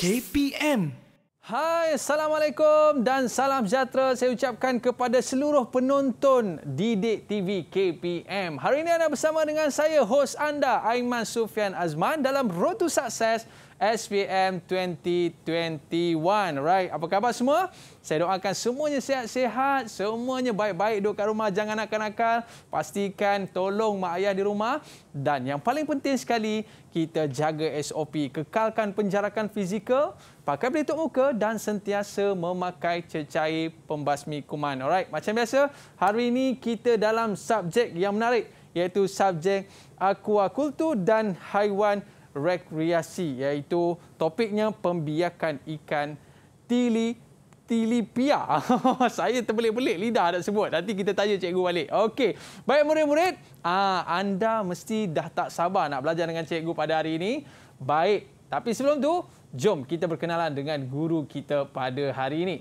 KPM. Hai, Assalamualaikum dan salam sejahtera saya ucapkan kepada seluruh penonton Didik TV KPM. Hari ini anda bersama dengan saya, hos anda Aiman Sufian Azman dalam Road to Success SPM 2021. Right? Apa khabar semua? Saya doakan semuanya sihat-sihat, semuanya baik-baik duduk kat rumah, jangan nakal-nakal. Pastikan tolong mak ayah di rumah dan yang paling penting sekali, kita jaga SOP, kekalkan penjarakan fizikal, pakai pelitup muka dan sentiasa memakai cecair pembasmi kuman. Alright, macam biasa, hari ini kita dalam subjek yang menarik iaitu subjek akuakultur dan haiwan rekreasi iaitu topiknya pembiakan ikan tili tilipia. Saya terbelit-belit lidah nak sebut. Nanti kita tanya cikgu balik. Okey. Baik murid-murid, ah, anda mesti dah tak sabar nak belajar dengan cikgu pada hari ini. Baik. Tapi sebelum tu, jom kita berkenalan dengan guru kita pada hari ini.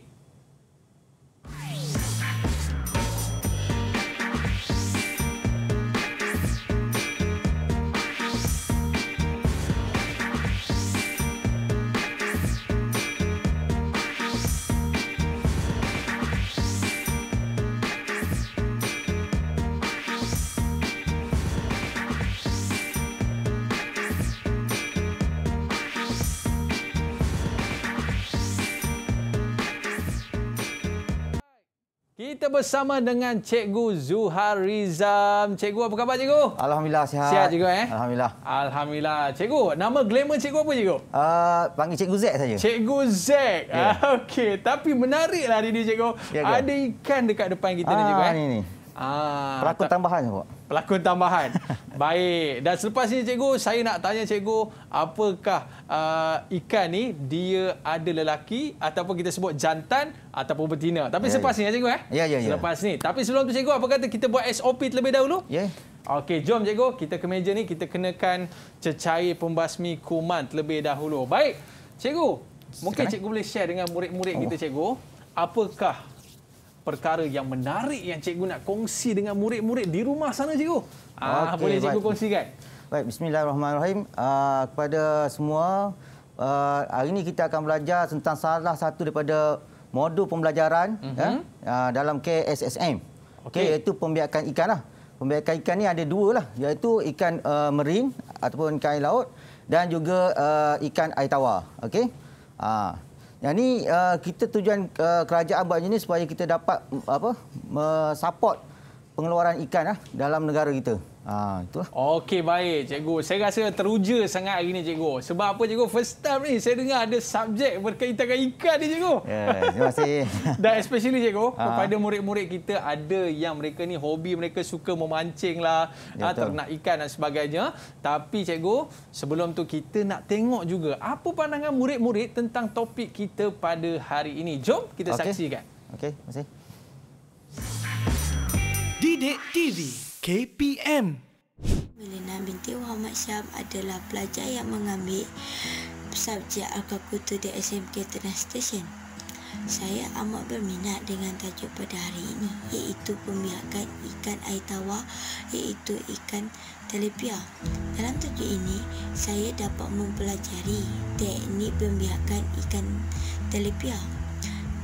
kita bersama dengan Cikgu Zuhar Rizam. Cikgu apa khabar Cikgu? Alhamdulillah sihat. Sihat Cikgu eh? Alhamdulillah. Alhamdulillah. Cikgu, nama glamour Cikgu apa Cikgu? Uh, panggil Cikgu Zek saja. Cikgu Zek. Yeah. Okey, tapi menariklah hari ini Cikgu. Yeah, ya ada ikan dekat depan kita ah, ni Cikgu eh. Ini, ini. Ah, pelakon tak, tambahan kok. Pelakon tambahan. Baik. Dan selepas ini cikgu, saya nak tanya cikgu, apakah uh, ikan ni dia ada lelaki ataupun kita sebut jantan ataupun betina. Tapi ya, selepas ya. ni ya, cikgu eh. Ya, ya, ya. Selepas ni. Tapi sebelum tu cikgu, apa kata kita buat SOP terlebih dahulu? Ya. Okey, jom cikgu, kita ke meja ni kita kenakan cecair pembasmi kuman terlebih dahulu. Baik. Cikgu, mungkin cikgu boleh share dengan murid-murid oh. kita cikgu, apakah perkara yang menarik yang cikgu nak kongsi dengan murid-murid di rumah sana cikgu. Ah okay, boleh cikgu baik. kongsikan? Baik, bismillahirrahmanirrahim. Uh, kepada semua uh, hari ini kita akan belajar tentang salah satu daripada modul pembelajaran uh -huh. ya, uh, dalam KSSM. Okey, okay, iaitu pembiakan ikanlah. Pembiakan ikan ni ada dua lah, iaitu ikan uh, merin ataupun ikan air laut dan juga uh, ikan air tawar. Okey? Ah yang ini uh, kita tujuan uh, kerajaan buat ini supaya kita dapat mm, apa? Me support pengeluaran ikan ah dalam negara kita itu. Ha, Okey baik cikgu. Saya rasa teruja sangat hari ni cikgu. Sebab apa cikgu? First time ni saya dengar ada subjek berkaitan dengan ikan ni cikgu. Ya, yeah, terima kasih. Dan especially cikgu ha. kepada murid-murid kita ada yang mereka ni hobi mereka suka memancing lah, ya, ah, ternak ikan dan sebagainya. Tapi cikgu, sebelum tu kita nak tengok juga apa pandangan murid-murid tentang topik kita pada hari ini. Jom kita okay. saksikan. Okey, terima kasih. Didik TV. KPM. Melina binti Muhammad Syam adalah pelajar yang mengambil subjek agak Agakutu di SMK Tanah Station. Saya amat berminat dengan tajuk pada hari ini iaitu pembiakan ikan air tawar iaitu ikan telepia. Dalam tajuk ini, saya dapat mempelajari teknik pembiakan ikan telepia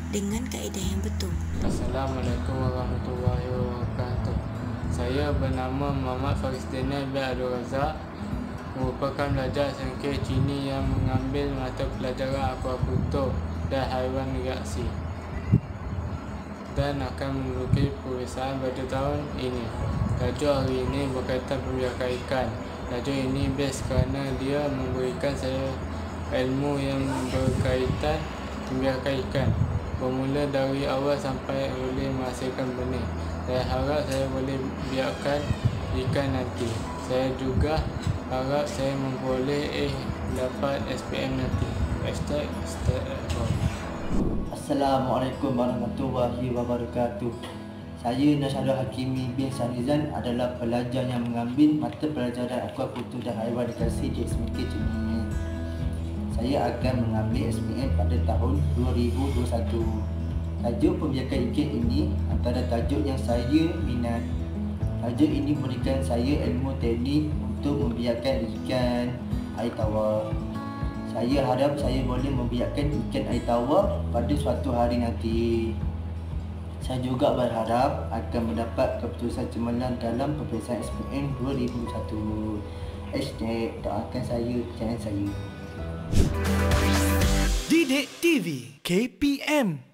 dengan kaedah yang betul. Assalamualaikum warahmatullahi wabarakatuh. Saya bernama Muhammad Faris Daniel bin Abdul Razak merupakan pelajar SMK Cini yang mengambil mata pelajaran Aquaculture dan Haiwan Reaksi dan akan menduduki perusahaan pada tahun ini. Laju hari ini berkaitan pembiakan ikan. Laju ini best kerana dia memberikan saya ilmu yang berkaitan pembiakan ikan. Bermula dari awal sampai boleh menghasilkan benih. Saya harap saya boleh biarkan ikan nanti. Saya juga harap saya memboleh eh dapat SPM nanti. Hashtag start.com Assalamualaikum warahmatullahi wabarakatuh. Saya Nasharul Hakimi bin Sanizan adalah pelajar yang mengambil mata pelajaran akuakultur dan haiwan dikasi di SMK Cimini. Saya akan mengambil SPM pada tahun 2021. Tajuk pembiakan ikan ini antara tajuk yang saya minat. Tajuk ini memberikan saya ilmu teknik untuk membiakan ikan air tawar. Saya harap saya boleh membiakan ikan air tawar pada suatu hari nanti. Saya juga berharap akan mendapat keputusan cemerlang dalam perpisahan SPM 2021. Hashtag doakan saya, jangan saya. Didik TV KPM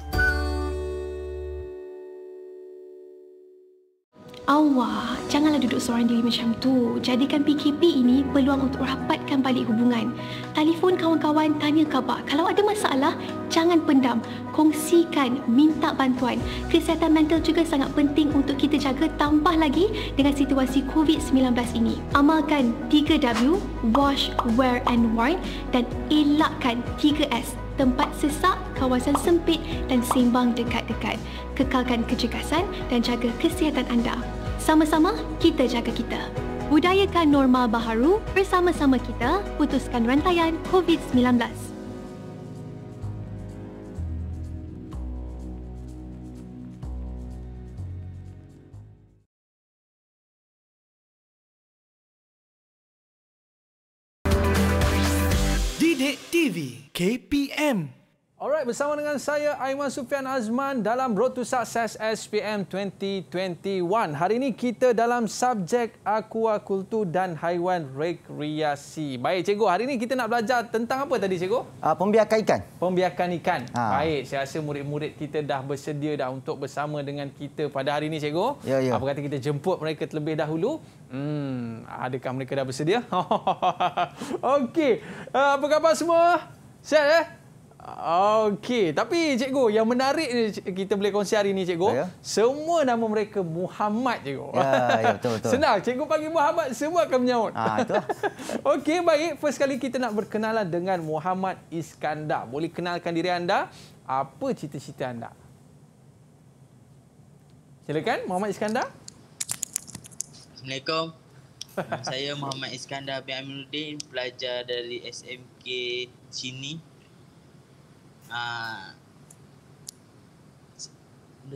Awak, janganlah duduk seorang diri macam tu. Jadikan PKP ini peluang untuk rapatkan balik hubungan. Telefon kawan-kawan, tanya khabar. Kalau ada masalah, jangan pendam. Kongsikan, minta bantuan. Kesihatan mental juga sangat penting untuk kita jaga tambah lagi dengan situasi COVID-19 ini. Amalkan 3W, wash, wear and wine dan elakkan 3S, 3 s tempat sesak, kawasan sempit dan simbang dekat-dekat. Kekalkan kecekasan dan jaga kesihatan anda. Sama-sama kita jaga kita. Budayakan normal baharu bersama-sama kita putuskan rantaian COVID-19. KPM. Alright, bersama dengan saya Aiman Sufian Azman dalam Road to Success SPM 2021. Hari ini kita dalam subjek aquaculture dan haiwan rekreasi. Baik, cikgu. Hari ini kita nak belajar tentang apa tadi, cikgu? Uh, pembiakan ikan. Pembiakan ikan. Ha. Baik, saya rasa murid-murid kita dah bersedia dah untuk bersama dengan kita pada hari ini, cikgu. Ya, ya. Apa kata kita jemput mereka terlebih dahulu? Hmm, adakah mereka dah bersedia? Okey. Uh, apa khabar semua? Set eh? Okey, tapi cikgu yang menarik ni kita boleh kongsi hari ni cikgu. Ayah? Semua nama mereka Muhammad cikgu. Ya, ya betul betul. Senang cikgu panggil Muhammad semua akan menyaut. Ah, ha, itulah. Okey, baik. First kali kita nak berkenalan dengan Muhammad Iskandar. Boleh kenalkan diri anda, apa cita-cita anda? Silakan Muhammad Iskandar. Assalamualaikum. Saya Muhammad Iskandar bin Aminuddin, pelajar dari SMK sini ah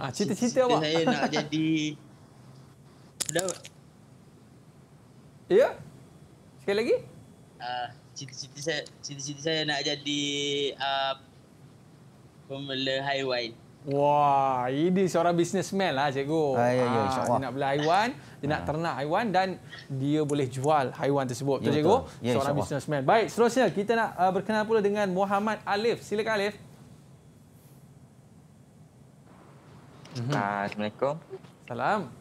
ah cerita-cerita apa saya nak jadi dah ya sekali lagi ah cerita-cerita saya cerita-cerita saya nak jadi ah pembela haiwan Wah, ini seorang businessman lah cikgu. Ah, ya, ya, ah, nak beli haiwan dia nak ternak haiwan dan dia boleh jual haiwan tersebut. Ya, Cikgu, ya, seorang businessman. Baik, seterusnya kita nak uh, berkenalan pula dengan Muhammad Alif. Silakan Alif. Uh, Assalamualaikum. Salam.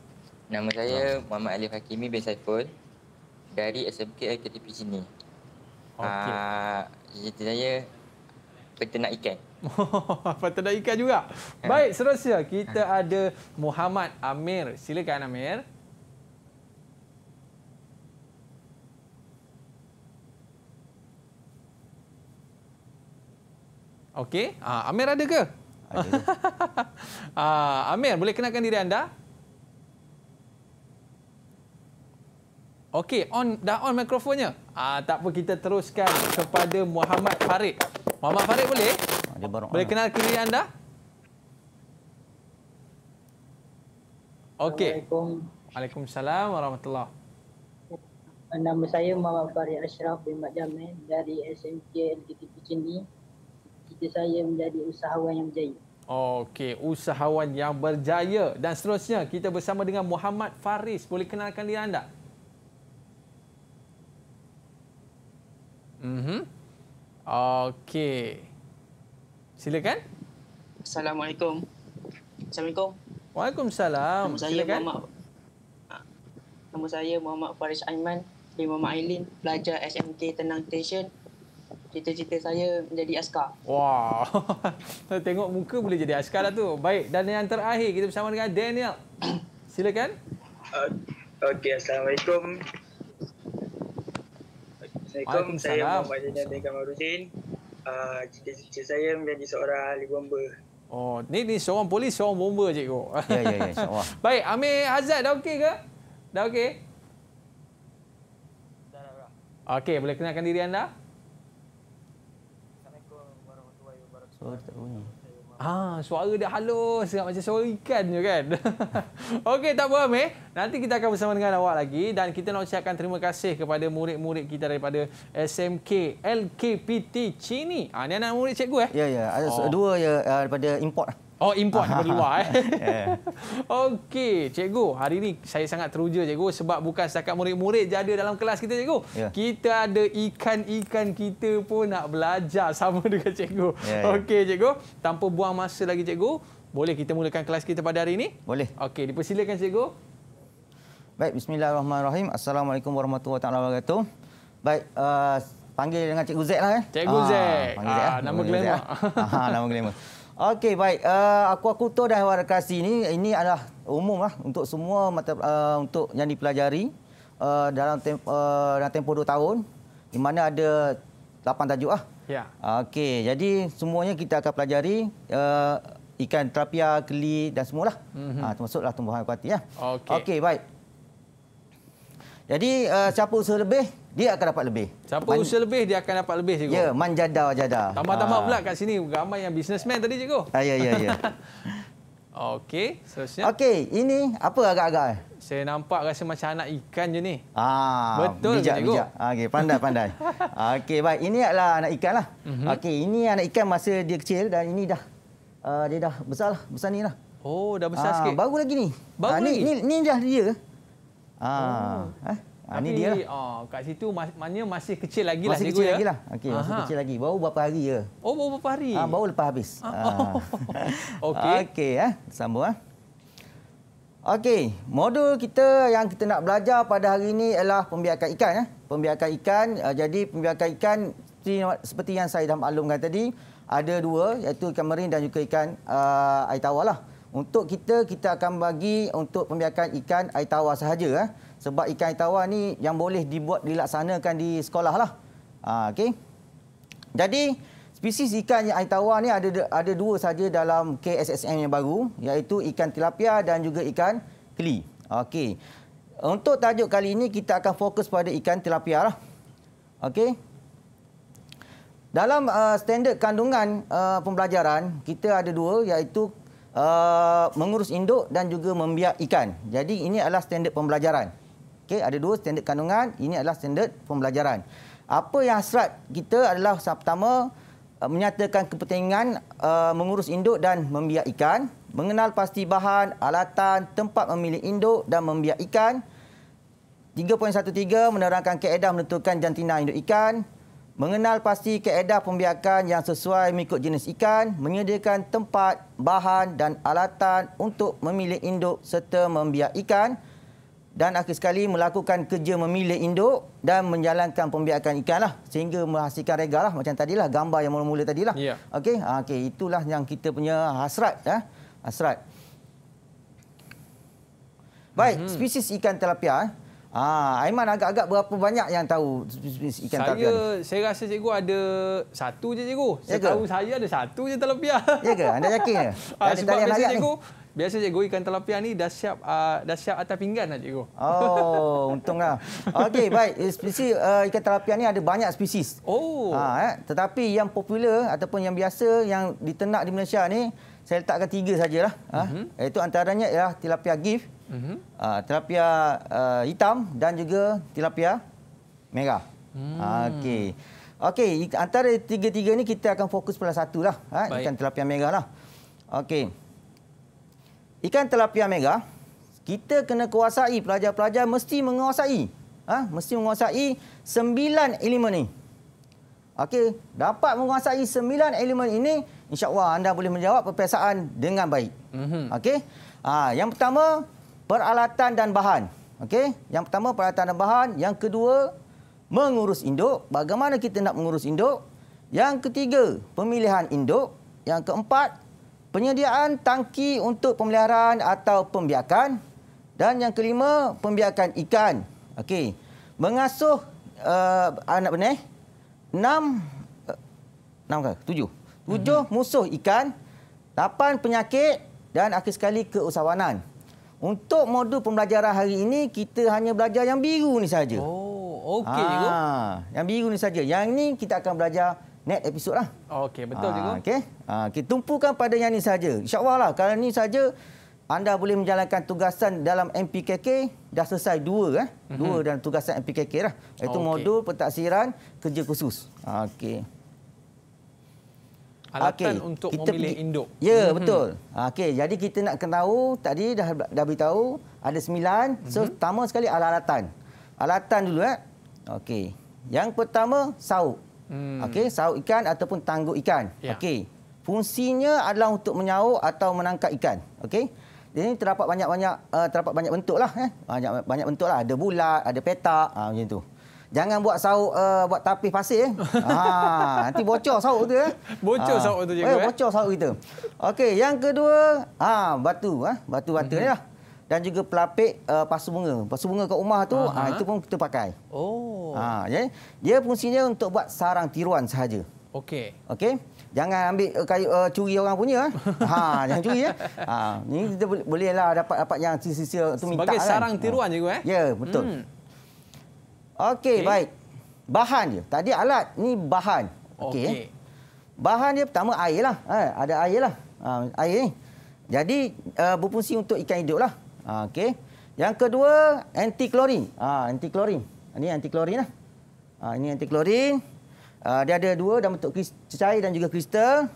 Nama saya Muhammad Alif Hakimi bin Saiful dari SMK LKTP sini. Okey. Uh, saya peternak ikan. peternak ikan juga. Baik, eh. seterusnya kita ada Muhammad Amir. Silakan Amir. Okey. Ah, Amir ada ke? Ada. ah, Amir boleh kenalkan diri anda? Okey, on dah on mikrofonnya. Ah, tak apa kita teruskan kepada Muhammad Farid. Muhammad Farid boleh? Ah, boleh kenalkan diri anda? Okey. Assalamualaikum. Waalaikumsalam warahmatullahi. Nama saya Muhammad Farid Ashraf bin Majamin dari SMK LGTP Cindy cita-cita saya menjadi usahawan yang berjaya. Okey, usahawan yang berjaya. Dan seterusnya, kita bersama dengan Muhammad Faris. Boleh kenalkan dia anda? Mm -hmm. Okey. Silakan. Assalamualaikum. Assalamualaikum. Waalaikumsalam. Nama saya Silakan. Muhammad... Ah, nama saya Muhammad Faris Aiman. Saya Muhammad Ailin, pelajar SMK Tenang Station cita-cita saya menjadi askar. Wah. Wow. Tengok muka boleh jadi askar lah tu. Baik, dan yang terakhir kita bersama dengan Daniel. Silakan. Uh, Okey, Assalamualaikum. Assalamualaikum. Saya Muhammad Jadah dengan Marudin. Uh, cita-cita saya menjadi seorang ahli bomba. Oh, ni ni seorang polis, seorang bomba cikgu. Ya, ya, ya. Baik, Amir Hazad dah okey ke? Dah okey? Okey, boleh kenalkan diri anda? Uh, Oh, tak bunyi. Ah, suara dia halus sangat macam suara ikan je kan. Okey, tak apa meh. Nanti kita akan bersama dengan awak lagi dan kita nak ucapkan terima kasih kepada murid-murid kita daripada SMK LKPT Cini. Ah, ni anak murid cikgu eh? Ya, ya. Ada oh. dua ya ah, daripada import. Oh import daripada luar eh. Yeah. Okey, cikgu, hari ini saya sangat teruja cikgu sebab bukan setakat murid-murid jadi dalam kelas kita cikgu. Yeah. Kita ada ikan-ikan kita pun nak belajar sama dengan cikgu. Yeah, yeah. Okey cikgu, tanpa buang masa lagi cikgu, boleh kita mulakan kelas kita pada hari ini? Boleh. Okey, dipersilakan cikgu. Baik, bismillahirrahmanirrahim. Assalamualaikum warahmatullahi wabarakatuh. Baik, uh, panggil dengan cikgu Z lah eh. Cikgu ah, Z. Ah, eh? panggil Z eh? ah, Nama glamour. Ah. nama glamour. Okey baik uh, aku aku tu dah warakasi ni ini adalah umum lah untuk semua mata uh, untuk yang dipelajari uh, dalam temp, uh, dalam tempoh dua tahun di mana ada 8 tajuk lah. Ya. Yeah. Okey jadi semuanya kita akan pelajari uh, ikan trapia, keli dan semualah. Mm -hmm. uh, termasuklah tumbuhan akuatik ya. Lah. Okey okay, baik. Jadi uh, siapa usaha lebih dia akan dapat lebih. Siapa man... usaha lebih dia akan dapat lebih cikgu. Ya, manjada jada. Tambah-tambah ah. pula kat sini ramai yang businessman tadi cikgu. Ha ya ya ya. Okey, seterusnya. Okey, ini apa agak-agak? Saya nampak rasa macam anak ikan je ni. Ah, betul bijak, cikgu. Ah, okey, pandai-pandai. Okey, baik. Ini adalah anak ikanlah. Uh mhm. -huh. Okey, ini anak ikan masa dia kecil dan ini dah uh, dia dah besar lah besar ni lah. Oh, dah besar ah, sikit. baru lagi ni. Baru ah, ni, lagi. Ni ni dah dia. Ah. Oh. Ha? Ah, ni dia. Oh, kat situ mak maknanya masih kecil lagi lah masih lah kecil ya? lagi lah. Okey, masih kecil lagi. Baru berapa hari ya. Oh, baru berapa hari. Ah, baru lepas habis. Ah. ah. Okey. Okey, eh. Sambung ah. Okey, modul kita yang kita nak belajar pada hari ini ialah pembiakan ikan eh. Pembiakan ikan. Ah, jadi pembiakan ikan seperti yang saya dah maklumkan tadi, ada dua iaitu ikan merin dan juga ikan uh, air tawar lah. Untuk kita, kita akan bagi untuk pembiakan ikan air tawar sahaja. Eh. Sebab ikan air tawar ni yang boleh dibuat dilaksanakan di sekolah. Lah. Ha, okay. Jadi, spesies ikan air tawar ni ada ada dua sahaja dalam KSSM yang baru. Iaitu ikan tilapia dan juga ikan keli. Okay. Untuk tajuk kali ini, kita akan fokus pada ikan tilapia. Lah. Okay. Dalam uh, standard kandungan uh, pembelajaran, kita ada dua iaitu uh, mengurus induk dan juga membiak ikan. Jadi ini adalah standard pembelajaran. Okey, ada dua standard kandungan, ini adalah standard pembelajaran. Apa yang hasrat kita adalah pertama uh, menyatakan kepentingan uh, mengurus induk dan membiak ikan, mengenal pasti bahan, alatan, tempat memilih induk dan membiak ikan. 3.13 menerangkan kaedah menentukan jantina induk ikan, Mengenal pasti kaedah pembiakan yang sesuai mengikut jenis ikan, menyediakan tempat, bahan dan alatan untuk memilih induk serta membiak ikan dan akhir sekali melakukan kerja memilih induk dan menjalankan pembiakan ikan lah sehingga menghasilkan rega lah macam lah gambar yang mula-mula tadilah. Ya. Okey, ah, okay itulah yang kita punya hasrat ya. Hasrat. Baik, mm-hmm. spesies ikan telapia. Ah, Aiman agak-agak berapa banyak yang tahu jenis ikan saya, tarpian? Saya rasa cikgu ada satu je cikgu. Ya saya tahu saya ada satu je telapia. Ya ke? Anda yakin ke? Ah, sebab biasa cikgu, cikgu, biasa cikgu ikan telapia ni dah siap uh, dah siap atas pinggan lah cikgu. Oh, untunglah. Okey, baik. Eh, spesies uh, ikan telapia ni ada banyak spesies. Oh. Ha, ah, eh? tetapi yang popular ataupun yang biasa yang ditenak di Malaysia ni saya letakkan tiga sajalah. Mm -hmm. Ha? Mhm. Itu antaranya ialah tilapia gift, Uh -huh. uh, tilapia uh, hitam dan juga terapia merah. Hmm. Ah, okey. Okey, antara tiga-tiga ni kita akan fokus pada satu lah. Ha? Ikan tilapia mega lah. Okey. Ikan tilapia mega kita kena kuasai. Pelajar-pelajar mesti menguasai. Ha? Mesti menguasai sembilan elemen ni. Okey, dapat menguasai sembilan elemen ini, insyaallah anda boleh menjawab perpesaan dengan baik. Mm -hmm. Okey. Ha, yang pertama, peralatan dan bahan. Okey, yang pertama peralatan dan bahan, yang kedua mengurus induk, bagaimana kita nak mengurus induk? Yang ketiga, pemilihan induk, yang keempat penyediaan tangki untuk pemeliharaan atau pembiakan dan yang kelima pembiakan ikan. Okey. Mengasuh uh, eh, anak ah, benih 6 uh, 6 ke 7. 7 mhm. musuh ikan, 8 penyakit dan akhir sekali keusahawanan. Untuk modul pembelajaran hari ini kita hanya belajar yang biru ni saja. Oh, okey ha, yang biru ni saja. Yang ni kita akan belajar next episod lah. Okey, betul ha, Okey. Ha, kita tumpukan pada yang ni saja. Insya-Allah lah kalau ni saja anda boleh menjalankan tugasan dalam MPKK dah selesai dua eh. Dua mhm. dan tugasan MPKK lah. Itu okay. modul pentaksiran kerja khusus. Okey alatan okay. untuk kita memilih pergi. induk. Ya, mm-hmm. betul. Okay jadi kita nak tahu tadi dah dah beritahu ada sembilan. So, mm-hmm. pertama sekali alat-alatan. Alatan dulu eh. Okay. Yang pertama sauk. Mm. Okey, sauk ikan ataupun tangguk ikan. Yeah. Okey. Fungsinya adalah untuk menyauk atau menangkap ikan. Okay. Ini terdapat banyak-banyak uh, terdapat banyak bentuklah eh. Banyak banyak bentuk lah. Ada bulat, ada petak, ha, macam tu. Jangan buat sauk uh, buat tapis pasir. Eh. ha, nanti bocor sauk tu. Eh. Bocor ha. sauk tu cikgu. Oh, ya, eh, bocor sauk kita. Okey, yang kedua, ha, batu. Ha. Batu batu mm -hmm. Lah. Dan juga pelapik uh, pasu bunga. Pasu bunga kat rumah tu, ha, itu pun kita pakai. Oh. Ha, jadi, ya. dia fungsinya untuk buat sarang tiruan sahaja. Okey. Okey. Jangan ambil uh, kayu, uh, curi orang punya. Ha, jangan curi. Ya. Ha, ini kita bolehlah dapat, dapat yang sisi-sisi untuk minta. Sebagai kan. sarang kan. tiruan cikgu. Eh? Ya, betul. Hmm. Okey, okay. baik. Bahan dia. Tadi alat, ni bahan. Okey. Okay. Bahan dia pertama airlah. Ha, ada airlah. Ha, air ni. Jadi uh, berfungsi untuk ikan hiduplah. Ha okey. Yang kedua, anti klorin. Ha, anti klorin. Ini anti klorinlah. Ha, ini anti klorin. Ha, dia ada dua dalam bentuk cecair dan juga kristal.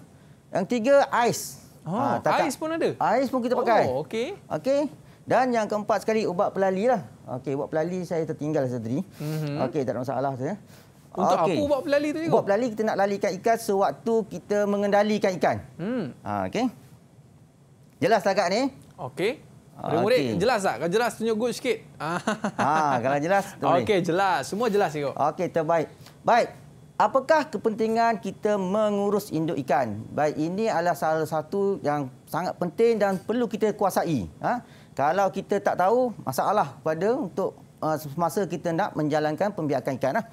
Yang tiga, ais. Oh, ha, ha ais pun ada. Ais pun kita pakai. Oh, okey. Okey. Dan yang keempat sekali ubat pelali lah. Okey, ubat pelali saya tertinggal saya tadi. Mm-hmm. Okey, tak ada masalah saya. Untuk okay. apa ubat pelali tu? Ubat pelali kita nak lalikan ikan sewaktu kita mengendalikan ikan. Hmm. Ha, okey. Jelas tak kak ni? Okey. Okay. Murid, jelas tak? Kalau jelas, tunjuk good sikit. Ha. ha, kalau jelas, boleh. Okey, jelas. Semua jelas, Cikgu. Okey, terbaik. Baik. Apakah kepentingan kita mengurus induk ikan? Baik, ini adalah salah satu yang sangat penting dan perlu kita kuasai. Ha? Kalau kita tak tahu, masalah pada untuk uh, semasa kita nak menjalankan pembiakan ikan. Lah.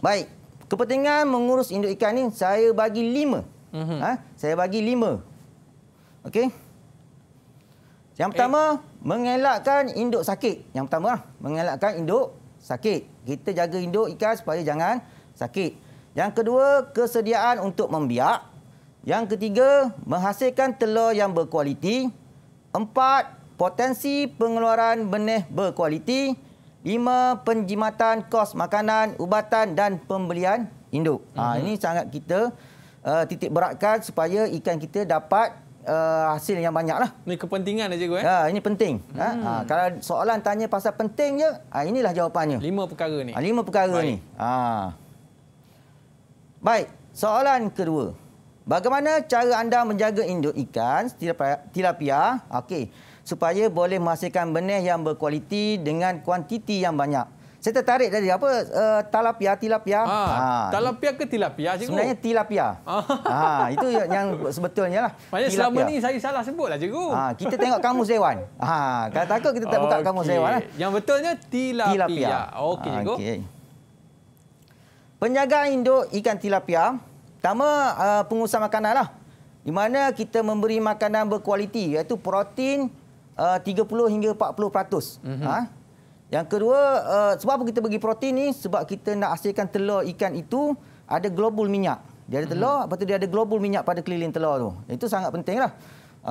Baik, kepentingan mengurus induk ikan ini saya bagi lima. Mm -hmm. ha? Saya bagi lima. Okey. Yang pertama, eh. mengelakkan induk sakit. Yang pertama, lah, mengelakkan induk sakit. Kita jaga induk ikan supaya jangan sakit. Yang kedua, kesediaan untuk membiak. Yang ketiga, menghasilkan telur yang berkualiti. Empat, potensi pengeluaran benih berkualiti. Lima, penjimatan kos makanan, ubatan dan pembelian induk. Mm -hmm. ha, mhm. ini sangat kita uh, titik beratkan supaya ikan kita dapat uh, hasil yang banyak lah. Ini kepentingan saja, Guan. Eh? Ya, ini penting. Mm. Ha, ha hmm. kalau soalan tanya pasal penting je, ha, inilah jawapannya. Lima perkara ini. Ha, lima perkara Baik. ini. Ha. Baik, soalan kedua. Bagaimana cara anda menjaga induk ikan tilapia okay, supaya boleh menghasilkan benih yang berkualiti dengan kuantiti yang banyak? Saya tertarik tadi apa uh, talapia tilapia? Ah, ha. Talapia ke tilapia cikgu? Sebenarnya tilapia. Ah. Ha, itu yang sebetulnya lah. Maksudnya selama ni saya salah sebutlah cikgu. Ha, kita tengok kamus dewan. Ha, kalau takut kita tak okay. buka kamus dewan lah. Eh. Yang betulnya tilapia. tilapia. Okey cikgu. Okay. Penjagaan induk ikan tilapia Pertama, uh, pengurusan makanan lah. Di mana kita memberi makanan berkualiti iaitu protein uh, 30 hingga 40%. Mm-hmm. Ha? Yang kedua, uh, sebab apa kita bagi protein ni? Sebab kita nak hasilkan telur ikan itu ada global minyak. Dia ada mhm. telur, mm-hmm. lepas tu dia ada global minyak pada keliling telur tu. Itu sangat penting lah.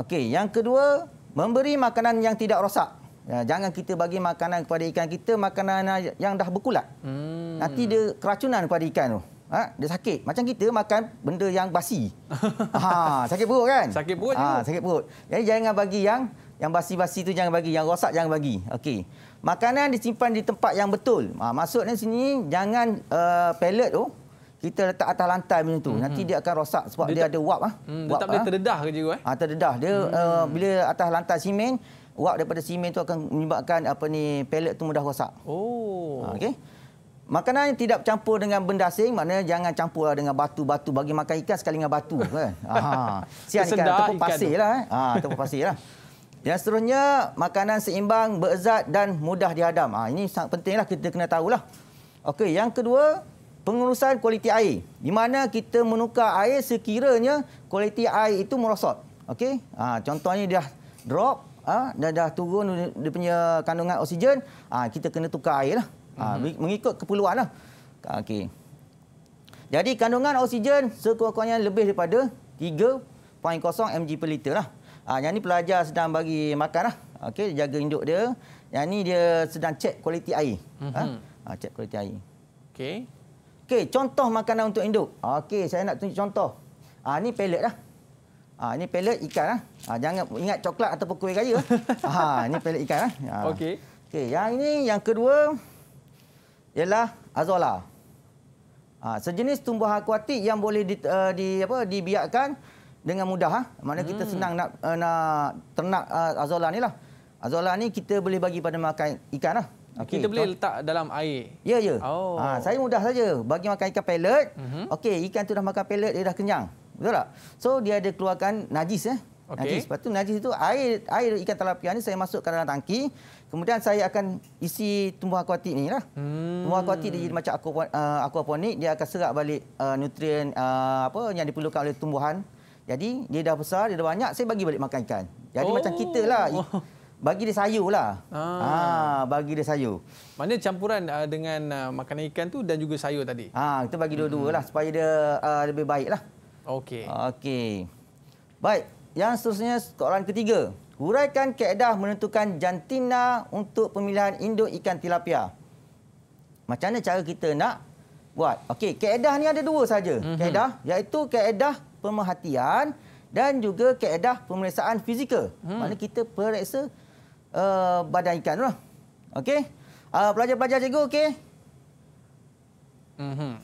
Okay. Yang kedua, memberi makanan yang tidak rosak. Ya, jangan kita bagi makanan kepada ikan kita, makanan yang dah berkulat. Mm. Nanti dia keracunan kepada ikan tu. Ha? Dia sakit. Macam kita makan benda yang basi. Ha, sakit perut kan? Sakit perut ha, Sakit perut. Jadi jangan bagi yang yang basi-basi tu jangan bagi. Yang rosak jangan bagi. Okey. Makanan disimpan di tempat yang betul. Ha, maksudnya sini jangan uh, pallet tu kita letak atas lantai macam tu. Hmm. Nanti hmm. dia akan rosak sebab dia, dia ada wap. Ah. Hmm, wap tetap dia ah. terdedah ke juga? Eh? Ha, terdedah. Dia hmm. uh, bila atas lantai simen, wap daripada simen tu akan menyebabkan apa ni pelet tu mudah rosak. Oh. Ha, Okey. Makanan yang tidak campur dengan benda asing, maknanya jangan campur dengan batu-batu. Bagi makan ikan sekali dengan batu. Kan? Sian ikan, tepuk pasir lah. Eh. Ha, tepuk pasir lah. Dan seterusnya, makanan seimbang, berzat dan mudah dihadam. Ha, ini sangat pentinglah kita kena tahu lah. Okey, yang kedua, pengurusan kualiti air. Di mana kita menukar air sekiranya kualiti air itu merosot. Okey, ha, contohnya dia drop, ha, dah, dah turun dia punya kandungan oksigen, ha, kita kena tukar air lah. Mm-hmm. mengikut keperluan lah. Ha, okay. Jadi kandungan oksigen sekurang-kurangnya lebih daripada 3.0 mg per liter lah. Ha, yang ni pelajar sedang bagi makan lah. Okay, dia jaga induk dia. Yang ni dia sedang cek kualiti air. Mm-hmm. Ha? ha, cek kualiti air. Okay. Okay. contoh makanan untuk induk. Okay. saya nak tunjuk contoh. Ah ha, ni pelet lah. Ah ha, ni pelet ikan lah. ha, jangan ingat coklat ataupun kuih raya. Ah ha, ni pelet ikan lah. Ha. Okey. Okey, yang ini yang kedua ialah azola. Ha, sejenis tumbuhan akuatik yang boleh di, uh, di apa dibiarkan dengan mudah ha. Maknanya kita hmm. senang nak uh, nak ternak uh, eh, azola ni lah. Azola ni kita boleh bagi pada makan ikan lah. Okay. Kita boleh letak dalam air. Ya, ya. Oh. Ha, saya mudah saja. Bagi makan ikan pellet. Uh mhm. -huh. Okey, ikan tu dah makan pellet, dia dah kenyang. Betul tak? So, dia ada keluarkan najis. Eh. Okay. Najis. Lepas tu, najis itu air air ikan telapia ni saya masukkan dalam tangki. Kemudian saya akan isi tumbuh akuatik ni lah. Hmm. Tumbuh akuatik dia jadi macam aquaponik, uh, aquaponik dia akan serap balik uh, nutrien uh, apa yang diperlukan oleh tumbuhan. Jadi dia dah besar, dia dah banyak, saya bagi balik makan ikan. Jadi oh. macam kita lah. Oh. Bagi dia sayur lah. Ha. Ha, bagi dia sayur. Mana campuran uh, dengan uh, makanan ikan tu dan juga sayur tadi? Ha, kita bagi hmm. dua-dua hmm. lah supaya dia uh, lebih baik lah. Okey. Okey. Baik. Yang seterusnya, soalan ketiga huraikan keedah menentukan jantina untuk pemilihan induk ikan tilapia. Macam mana cara kita nak buat? Okey, keedah ni ada dua saja. Mm -hmm. Keedah iaitu keedah pemerhatian dan juga keedah pemeriksaan fizikal. Mm. Mana kita periksa uh, eh, badan ikan tu lah. Okey. Eh, pelajar-pelajar uh, cikgu, okey? Mm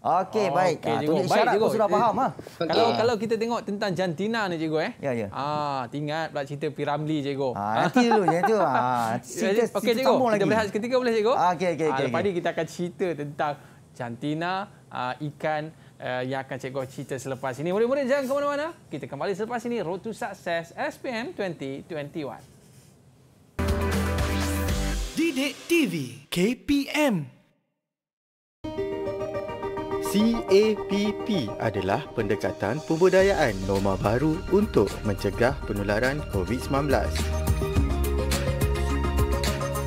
Okey, oh, baik. Okay, ah, ha, tunjuk baik, isyarat cikgu. pun sudah eh, faham. Ha. Kalau ha. kalau kita tengok tentang jantina ni, cikgu. Eh? Ya, ya. Ha, ah, ingat pula cerita Piramli, cikgu. Ah, ha, nanti dulu, nanti dulu. Ha, cerita, okay, cerita cikgu. Kita berehat seketika boleh, cikgu? Okey, okey. Okay, ha, okay, lepas ni okay. kita akan cerita tentang jantina, uh, ikan uh, yang akan cikgu cerita selepas ini. Murid-murid, jangan ke mana-mana. Kita kembali selepas ini. Road to Success SPM 2021. Didik TV KPM CAPP adalah pendekatan pemberdayaan norma baru untuk mencegah penularan COVID-19.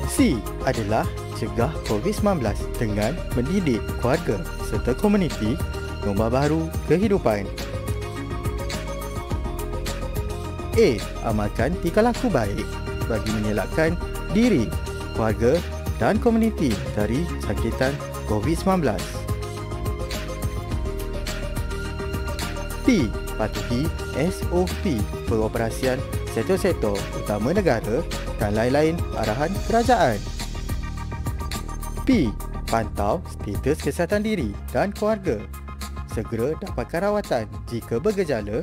C adalah cegah COVID-19 dengan mendidik keluarga serta komuniti norma baru kehidupan. A. Amalkan tingkah laku baik bagi menyelakkan diri, keluarga dan komuniti dari sakitan COVID-19. SOP patuhi SOP pengoperasian sektor-sektor utama negara dan lain-lain arahan kerajaan. P. Pantau status kesihatan diri dan keluarga. Segera dapatkan rawatan jika bergejala,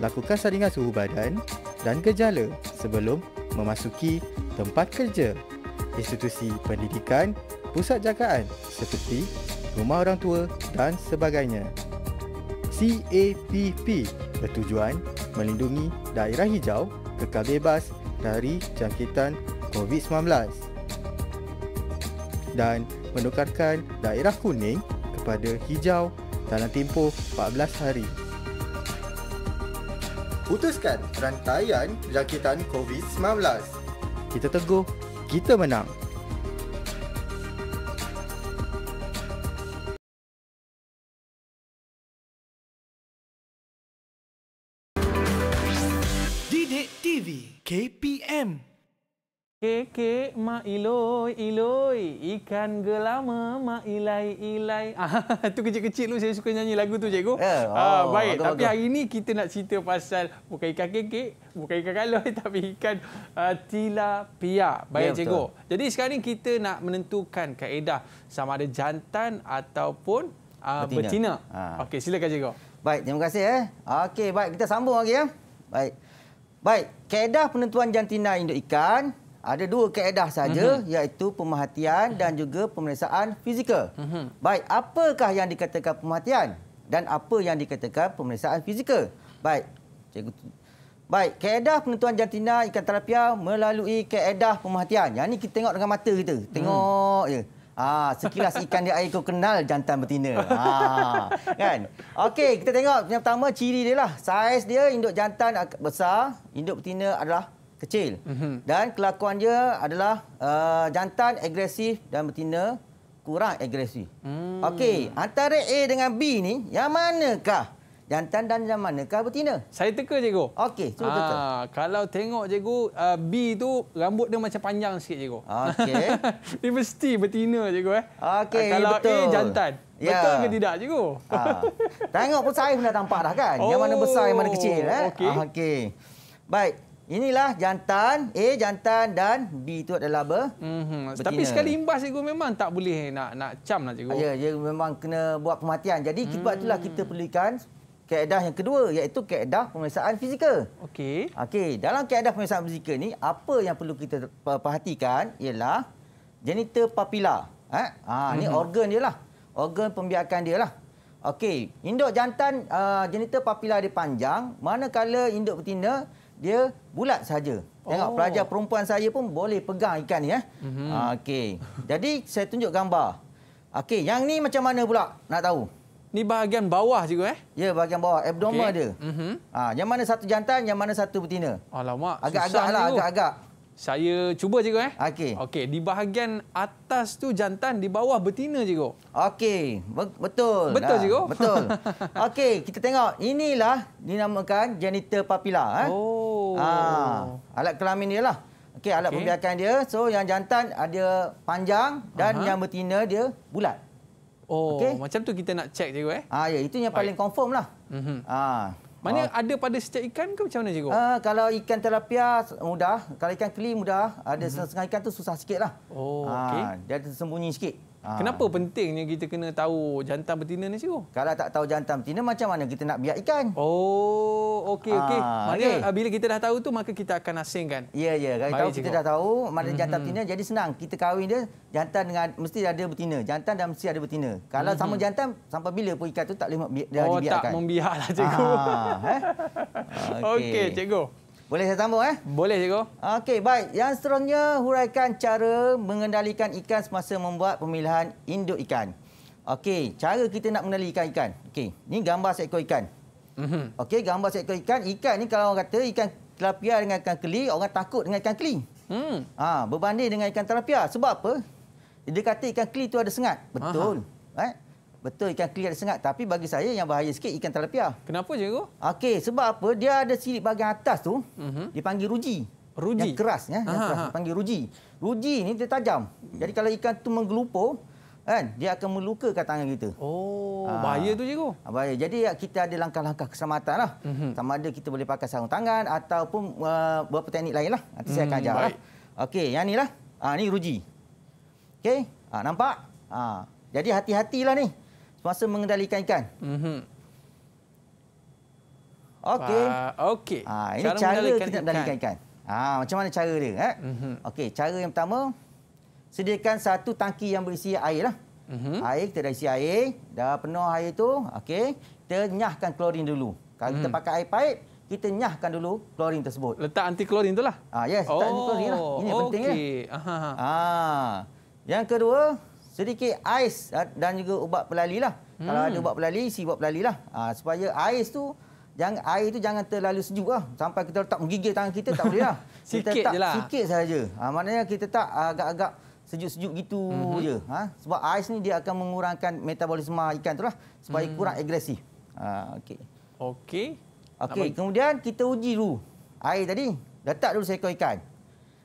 lakukan saringan suhu badan dan gejala sebelum memasuki tempat kerja, institusi pendidikan, pusat jagaan seperti rumah orang tua dan sebagainya. CAPP bertujuan melindungi daerah hijau kekal bebas dari jangkitan COVID-19 dan menukarkan daerah kuning kepada hijau dalam tempoh 14 hari. Putuskan rantaian jangkitan COVID-19. Kita teguh, kita menang. Keke ma iloi iloi ikan gelama ma ilai ilai. Ah, tu kecil-kecil tu saya suka nyanyi lagu tu cikgu. Yeah. Ya, oh, ah, baik betul-betul. tapi hari ni kita nak cerita pasal bukan ikan keke, bukan ikan kaloi tapi ikan uh, tilapia. Baik yeah, cikgu. Betul. Jadi sekarang ni kita nak menentukan kaedah sama ada jantan ataupun uh, betina. betina. Ha. Okey silakan cikgu. Baik terima kasih eh. Okey baik kita sambung lagi ya. Baik. Baik, kaedah penentuan jantina induk ikan ada dua kaedah saja uh mhm. -huh. iaitu pemerhatian dan juga pemeriksaan fizikal. Uh mhm. -huh. Baik, apakah yang dikatakan pemerhatian dan apa yang dikatakan pemeriksaan fizikal? Baik, cikgu. Baik, kaedah penentuan jantina ikan terapia melalui kaedah pemerhatian. Yang ini kita tengok dengan mata kita. Tengok hmm. je. Ah, sekilas ikan di air kau kenal jantan betina. Ah, kan? Okey, kita tengok yang pertama ciri dia lah. Saiz dia induk jantan besar, induk betina adalah kecil mm-hmm. dan kelakuan dia adalah uh, jantan agresif dan betina kurang agresif. Mm. Okey, antara A dengan B ni yang manakah? Jantan dan yang manakah betina? Saya teka cikgu. Okey, cuba teka. Ah, kalau tengok cikgu uh, B tu rambut dia macam panjang sikit cikgu. Okey. Ini mesti betina cikgu eh. Okey, uh, kalau betul. A jantan. Ya. Betul ke tidak cikgu? Ha. Tengok pun saya pun dah tampak dah kan. Oh. Yang mana besar yang mana kecil eh. Oh, okey. Okay. Baik. Inilah jantan, A jantan dan B itu adalah ber, mm -hmm. Tapi sekali imbas cikgu memang tak boleh nak nak cam lah cikgu. Ya, dia ya, memang kena buat kematian. Jadi mm. sebab itulah kita perlukan keadaan yang kedua iaitu keadaan pemeriksaan fizikal. Okey. Okey, dalam keadaan pemeriksaan fizikal ni apa yang perlu kita perhatikan ialah genital papilla. Eh? Ha, mm -hmm. ni mhm. organ dia lah. Organ pembiakan dia lah. Okey, induk jantan uh, ah, genital papilla dia panjang, manakala induk betina dia bulat saja. Tengok oh. pelajar perempuan saya pun boleh pegang ikan ni eh. Mm -hmm. Okey. Jadi saya tunjuk gambar. Okey, yang ni macam mana pula? Nak tahu? Ni bahagian bawah cikgu eh? Ya, bahagian bawah abdomen okay. dia. Mm -hmm. ha, yang mana satu jantan, yang mana satu betina? Alamak, agak-agak lah, agak-agak. Saya cuba cikgu eh. Okey. Okey, di bahagian atas tu jantan, di bawah betina cikgu. Okey, Be betul. Betul nah, cikgu. Betul. Okey, kita tengok inilah dinamakan genital papilla eh. Oh. Ah, alat kelamin dia lah. Okey, alat okay. pembiakan dia. So yang jantan ada panjang dan uh yang betina dia bulat. Oh, okay. macam tu kita nak cek cikgu eh. Ah ya, itu yang Baik. paling confirm lah. Mhm. Mm ah. Mana uh, ah. ada pada setiap ikan ke macam mana cikgu? Uh, kalau ikan tilapia mudah, kalau ikan keli mudah, ada uh mhm. -huh. setengah ikan tu susah sikitlah. Oh, uh, okey. Ah, dia tersembunyi sikit. Ah. Kenapa pentingnya kita kena tahu jantan betina ni cikgu? Kalau tak tahu jantan betina macam mana kita nak biak ikan? Oh, okey ha. okey. Maknanya okay. Ah, bila kita dah tahu tu maka kita akan asingkan. Ya ya, kalau Baik, tahu, kita dah tahu mana jantan hmm, hmm, betina hmm. jadi senang kita kahwin dia jantan dengan mesti ada betina. Jantan dan mesti ada betina. Kalau sama jantan sampai bila pun ikan tu tak boleh dia oh, Oh, tak membiarlah cikgu. Ha. Eh? okey okay, cikgu. Boleh saya sambung eh? Boleh cikgu. Okey, baik. Yang seterusnya huraikan cara mengendalikan ikan semasa membuat pemilihan induk ikan. Okey, cara kita nak mengendalikan ikan. Okey, ni gambar seekor ikan. Mm Okey, gambar seekor ikan. Ikan ni kalau orang kata ikan terapia dengan ikan keli, orang takut dengan ikan keli. Mm. Ha, berbanding dengan ikan terapia Sebab apa? Dia kata ikan keli tu ada sengat. Betul. Aha. Eh? Betul ikan keli sengat tapi bagi saya yang bahaya sikit ikan tilapia. Kenapa cikgu? Okey, sebab apa? Dia ada sirip bahagian atas tu. Uh mhm. -huh. Dipanggil ruji. Ruji. Yang keras ya, yang keras dipanggil ruji. Ruji ni dia tajam. Jadi kalau ikan tu menggelupo kan dia akan melukakan tangan kita. Oh, Aa, ah. bahaya tu cikgu. Ah, bahaya. Jadi ya, kita ada langkah-langkah keselamatanlah. Uh mhm. -huh. Sama ada kita boleh pakai sarung tangan ataupun uh, beberapa teknik lainlah. Nanti saya akan hmm, ajarlah. Okey, yang inilah. Ah ni ruji. Okey? Ah nampak? Ah jadi hati-hatilah ni semasa mengendalikan ikan. Mhm. Okey. Okey. Ha, ini cara, cara mengendalikan kita mengendalikan ikan. ikan. Ha, macam mana cara dia, eh? Mhm. Okey, cara yang pertama sediakan satu tangki yang berisi airlah. Mhm. Air kita dah isi air, dah penuh air itu. Okay, Kita nyahkan klorin dulu. Kalau mm. kita mhm. pakai air paip kita nyahkan dulu klorin tersebut. Letak anti klorin itulah. Ah yes, letak anti klorin lah. Ini okay. penting ya. Ah. Yang kedua, sedikit ais ah, dan juga ubat pelalilah. Hmm. Kalau ada ubat pelali, isi ubat pelalilah. Ha, ah, supaya ais tu jangan air tu jangan terlalu sejuk lah. sampai kita letak menggigil tangan kita tak boleh lah. sikit kita tak lah. sikit saja. Ha, ah, maknanya kita tak agak-agak sejuk-sejuk gitu mm -hmm. je. Ha? Sebab ais ni dia akan mengurangkan metabolisme ikan tu lah supaya mm. kurang agresif. Ha, okey. Okey. Okey, kemudian kita uji dulu air tadi. Letak dulu seekor ikan.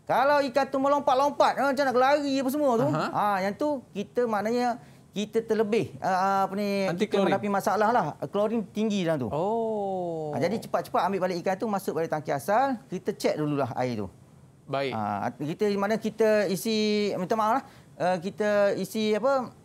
Kalau ikan tu melompat-lompat ha, macam nak lari apa semua tu. Ha, yang tu kita maknanya kita terlebih ha, apa ni menghadapi masalah lah. Klorin tinggi dalam tu. Oh. Ha, jadi cepat-cepat ambil balik ikan tu masuk balik tangki asal, kita check dululah air tu. Baik. Ha, kita mana kita isi minta maaf lah. Eh, kita isi apa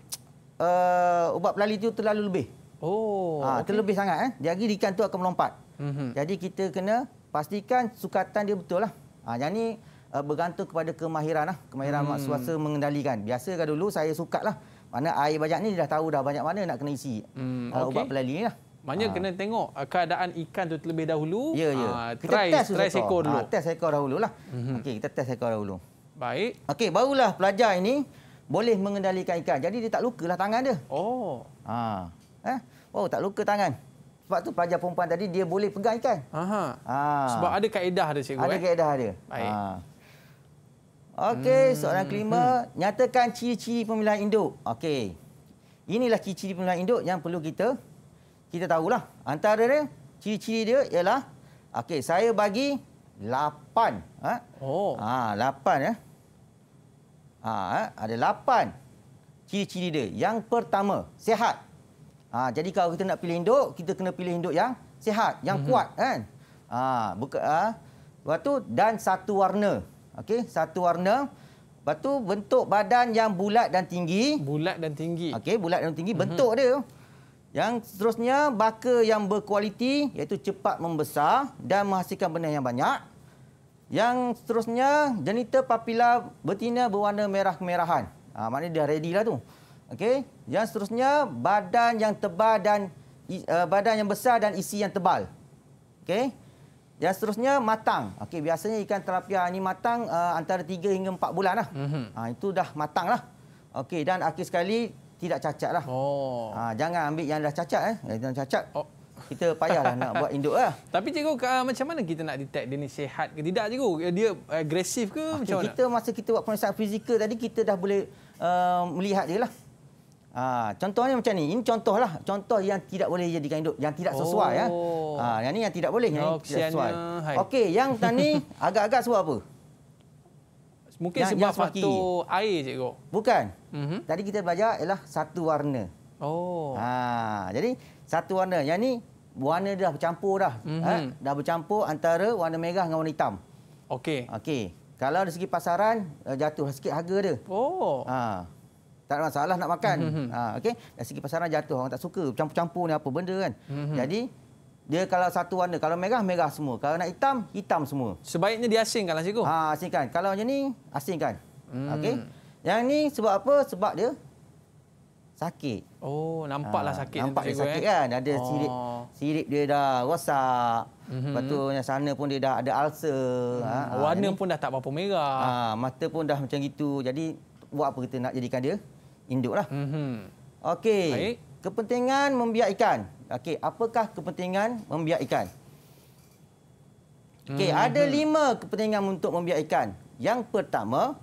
uh, ubat pelali tu terlalu lebih. Oh. Ha, okay. terlebih sangat eh. Jadi ikan tu akan melompat. Mm -hmm. Jadi kita kena pastikan sukatan dia betul lah. Ha, yang ni uh, bergantung kepada kemahiran lah. Kemahiran hmm. suasa mengendalikan. Biasa kan dulu saya suka lah. Mana air banyak ni dah tahu dah banyak mana nak kena isi hmm. uh, okay. ubat pelali ni lah. Maknanya ha. kena tengok uh, keadaan ikan tu terlebih dahulu. Ya, ya. Ha, kita try, test try sekor dulu. Ha, test sekor dahulu lah. Hmm. Okey, kita test sekor dahulu. Baik. Okey, barulah pelajar ini boleh mengendalikan ikan. Jadi dia tak luka lah tangan dia. Oh. Ha. Eh? Oh, tak luka tangan. Sebab tu pelajar perempuan tadi dia boleh pegang ikan. Aha. Ha. Sebab ada kaedah dia cikgu. Ada eh? kaedah dia. Baik. Ha. Okey, hmm. soalan kelima, hmm. nyatakan ciri-ciri pemilihan induk. Okey. Inilah ciri-ciri pemilihan induk yang perlu kita kita tahulah. Antara dia ciri-ciri dia ialah okey, saya bagi lapan, Ha? Oh. Ha, lapan ya. Ha, ada lapan ciri-ciri dia. Yang pertama, sehat. Ha, jadi kalau kita nak pilih induk, kita kena pilih induk yang sehat, yang hmm. kuat kan? Ha, buka ha? Lepas dan satu warna. Okey, satu warna. Lepas tu bentuk badan yang bulat dan tinggi. Bulat dan tinggi. Okey, bulat dan tinggi mhm. bentuk dia. Yang seterusnya baka yang berkualiti iaitu cepat membesar dan menghasilkan benih yang banyak. Yang seterusnya jenita papila betina berwarna merah-kemerahan. Ah ha, maknanya dah ready lah tu. Okey, yang seterusnya badan yang tebal dan uh, badan yang besar dan isi yang tebal. Okey. Dan seterusnya matang. Okey, biasanya ikan terapia ini matang uh, antara 3 hingga 4 bulan lah. Mm -hmm. ha, itu dah matang lah. Okey, dan akhir sekali tidak cacat lah. Oh. Ha, jangan ambil yang dah cacat eh. Yang cacat. Oh. Kita payahlah nak buat induk lah. Tapi cikgu, uh, macam mana kita nak detect dia ni sihat ke tidak cikgu? Eh, dia agresif ke okay, macam mana? Kita masa kita buat pemeriksaan fizikal tadi, kita dah boleh uh, melihat je lah. Ha, contohnya macam ni. Ini contohlah. Contoh yang tidak boleh jadikan hidup. Yang tidak sesuai. Ya. Oh. Ya. Ha, yang ni yang tidak boleh. Yang tidak sesuai. Okey, yang tadi agak-agak suruh apa? Mungkin yang, sebab yang faktor air, cikgu. Bukan. Mm -hmm. Tadi kita belajar ialah satu warna. Oh. Ha, jadi, satu warna. Yang ni warna dah bercampur dah. Mm -hmm. ha, mhm. dah bercampur antara warna merah dengan warna hitam. Okey. Okey. Kalau dari segi pasaran, eh, jatuh sikit harga dia. Oh. Haa tak ada masalah nak makan. Hmm, hmm, hmm. Ha, okay? Dari segi pasaran jatuh, orang tak suka. Campur-campur ni apa benda kan. Jadi, dia kalau satu warna, kalau merah, merah semua. Kalau nak hitam, hitam semua. Sebaiknya diasingkan lah cikgu. Ha, asingkan. Kalau macam ni, asingkan. Hmm. Okay? Yang ni sebab apa? Sebab dia sakit. Oh, nampaklah ha, sakit. Nampak dia cikgu, sakit eh? kan. Ada oh. sirip, sirip dia dah rosak. Hmm. Lepas tu yang sana pun dia dah ada ulcer. Hmm. Ha, ha warna ha, pun dah tak berapa merah. Ha, mata pun dah macam itu. Jadi, buat apa kita nak jadikan dia induklah. Mm -hmm. Okey. Kepentingan membiak ikan. Okey, apakah kepentingan membiak ikan? Okey, mm -hmm. ada lima kepentingan untuk membiak ikan. Yang pertama,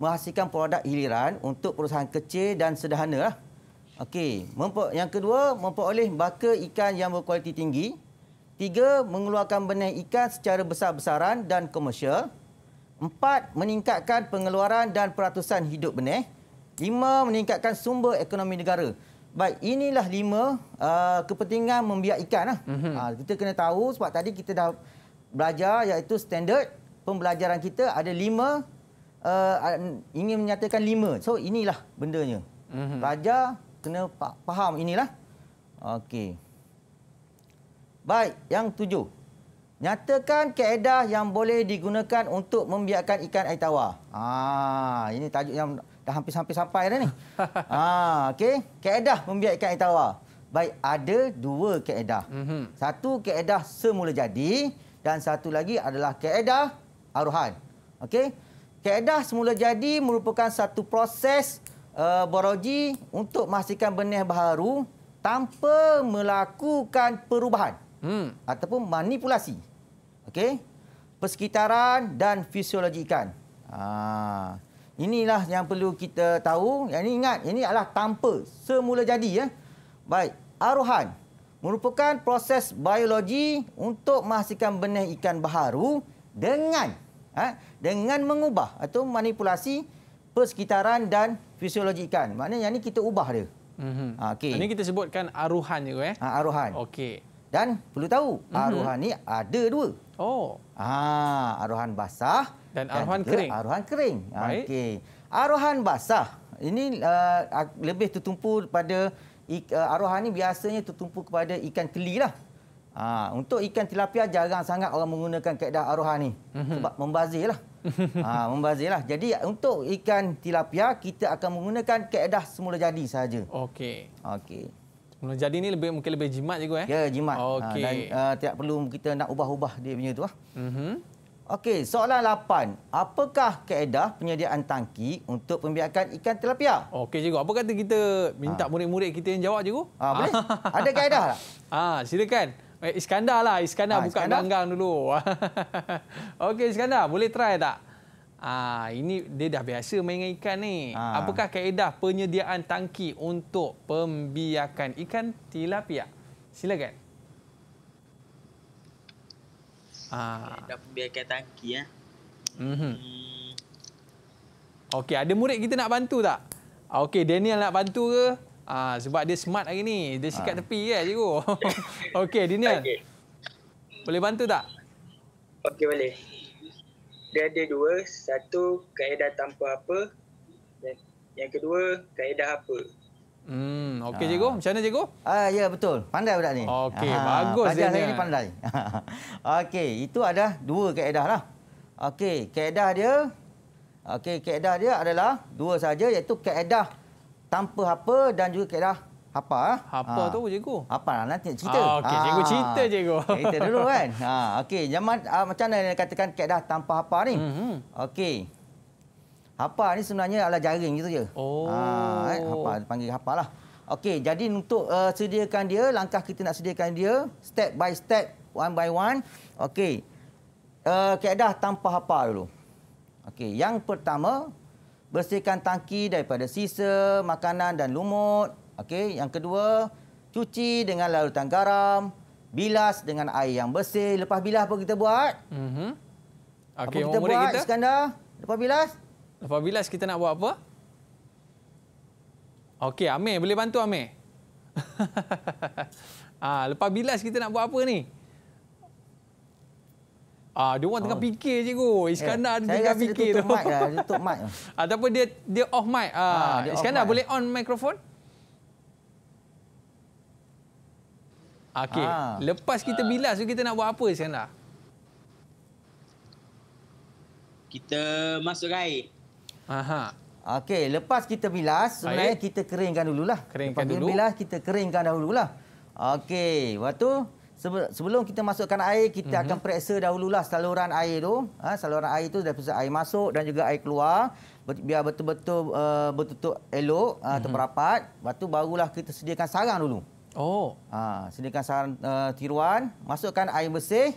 menghasilkan produk hiliran untuk perusahaan kecil dan sederhana. Lah. Okey, yang kedua, memperoleh baka ikan yang berkualiti tinggi. Tiga, mengeluarkan benih ikan secara besar-besaran dan komersial. Empat, meningkatkan pengeluaran dan peratusan hidup benih. Lima, meningkatkan sumber ekonomi negara. Baik, inilah lima uh, kepentingan membiak ikan. Lah. Mm -hmm. uh, kita kena tahu sebab tadi kita dah belajar iaitu standard pembelajaran kita ada lima, uh, ingin menyatakan lima. So inilah bendanya. Mm -hmm. Belajar kena faham inilah. Okey. Baik, yang tujuh. Nyatakan kaedah yang boleh digunakan untuk membiarkan ikan air tawar. Ah, ini tajuk yang... Dah hampir-hampir sampai dah ni. ha, okay. Kaedah membiarkan etawa. Baik, ada dua kaedah. Mhm. Satu kaedah semula jadi dan satu lagi adalah kaedah aruhan. Okay. Kaedah semula jadi merupakan satu proses uh, boroji untuk memastikan benih baharu tanpa melakukan perubahan hmm. ataupun manipulasi. Okay. Persekitaran dan fisiologi ikan. Ah. Inilah yang perlu kita tahu. Yang ini ingat, ini adalah tanpa semula jadi. Ya. Baik, aruhan merupakan proses biologi untuk menghasilkan benih ikan baharu dengan ha, dengan mengubah atau manipulasi persekitaran dan fisiologi ikan. Maknanya yang ini kita ubah dia. Mm -hmm. Ha, okay. Ini kita sebutkan aruhan juga. Eh? Ha, aruhan. Okey. Dan perlu tahu, mhm. aruhan ini ada dua. Oh. Ha, aruhan basah. Dan kan, arwahan kering. Arwahan kering. Ah, okey. Arwahan basah. Ini uh, lebih tertumpu pada uh, ah, arwahan ini biasanya tertumpu kepada ikan keli lah. Uh, untuk ikan tilapia jarang sangat orang menggunakan kaedah arwahan ini. Mhm. Sebab membazir lah. Ha, lah. Jadi untuk ikan tilapia kita akan menggunakan kaedah semula jadi saja. Okey. Okey. Semula jadi ni lebih mungkin lebih jimat juga eh. Ya, jimat. Okey. Ha, dan uh, tiap perlu kita nak ubah-ubah dia punya tu ah. Uh mhm. -huh. Okey, soalan lapan. Apakah kaedah penyediaan tangki untuk pembiakan ikan tilapia? Okey, cikgu. Apa kata kita minta ah. murid-murid kita yang jawab, cikgu? Ha, boleh. Ada kaedah tak? Ha, silakan. Eh, Iskandar lah. Iskandar ha, buka Iskandar? ganggang dulu. Okey, Iskandar. Boleh try tak? Ha, ini dia dah biasa main dengan ikan ni. Ha. Apakah kaedah penyediaan tangki untuk pembiakan ikan tilapia? Silakan. Ah. dah pembiayakan tangki ya. Mm -hmm. Okey, ada murid kita nak bantu tak? Okey, Daniel nak bantu ke? Ah, sebab dia smart hari ni. Dia sikat ah. tepi kan, cikgu? Okey, Daniel. Okay. Boleh bantu tak? Okey, boleh. Dia ada dua. Satu, kaedah tanpa apa. yang kedua, kaedah apa. Hmm, okey ah. cikgu. Macam mana cikgu? Ah uh, ya betul. Pandai budak ni. Okey, ah, bagus dia. Pandai ni pandai. okey, itu ada dua kaedah lah. Okey, kaedah dia Okey, kaedah dia adalah dua saja iaitu kaedah tanpa apa dan juga kaedah ah. apa? Apa ha. tu cikgu? Apa lah nanti nak cerita. Ah, okey, cikgu cerita cikgu. Cerita dulu kan. Ha, okey, macam mana dia katakan kaedah tanpa apa ni? Mm -hmm. Okey. Hapa ni sebenarnya adalah jaring gitu je. Oh. Ha, eh? Hapa, panggil hapa lah. Okey, jadi untuk uh, sediakan dia, langkah kita nak sediakan dia, step by step, one by one. Okey, uh, eh, keadaan tanpa hapa dulu. Okey, yang pertama, bersihkan tangki daripada sisa, makanan dan lumut. Okey, yang kedua, cuci dengan larutan garam, bilas dengan air yang bersih. Lepas bilas apa kita buat? Mm -hmm. okay, apa kita buat, kita? Iskandar? Lepas bilas? Apabila kita nak buat apa? Okey, Amir. Boleh bantu Amir? ah, lepas bilas kita nak buat apa ni? Ah, dia orang oh. tengah fikir cikgu. Iskandar yeah. dia tengah fikir dia tu. Saya rasa dia lah, tutup mic Ataupun dia, dia off mic. Ha, ah, dia Iskandar off boleh mic. on mikrofon? Okey, ah. lepas kita ah. bilas tu kita nak buat apa Iskandar? Kita masuk air. Aha. Okey, lepas kita bilas, sebenarnya Air. kita keringkan dululah. Keringkan lepas dulu. Kita bilas, kita keringkan dahululah. Okey, waktu Sebelum kita masukkan air, kita mm -hmm. akan periksa dahululah saluran air tu. Ha, saluran air tu daripada air masuk dan juga air keluar. Biar betul-betul uh, eh, betul elok ha, mm -hmm. atau berapat. Lepas tu barulah kita sediakan sarang dulu. Oh. Ha, sediakan sarang uh, tiruan. Masukkan air bersih.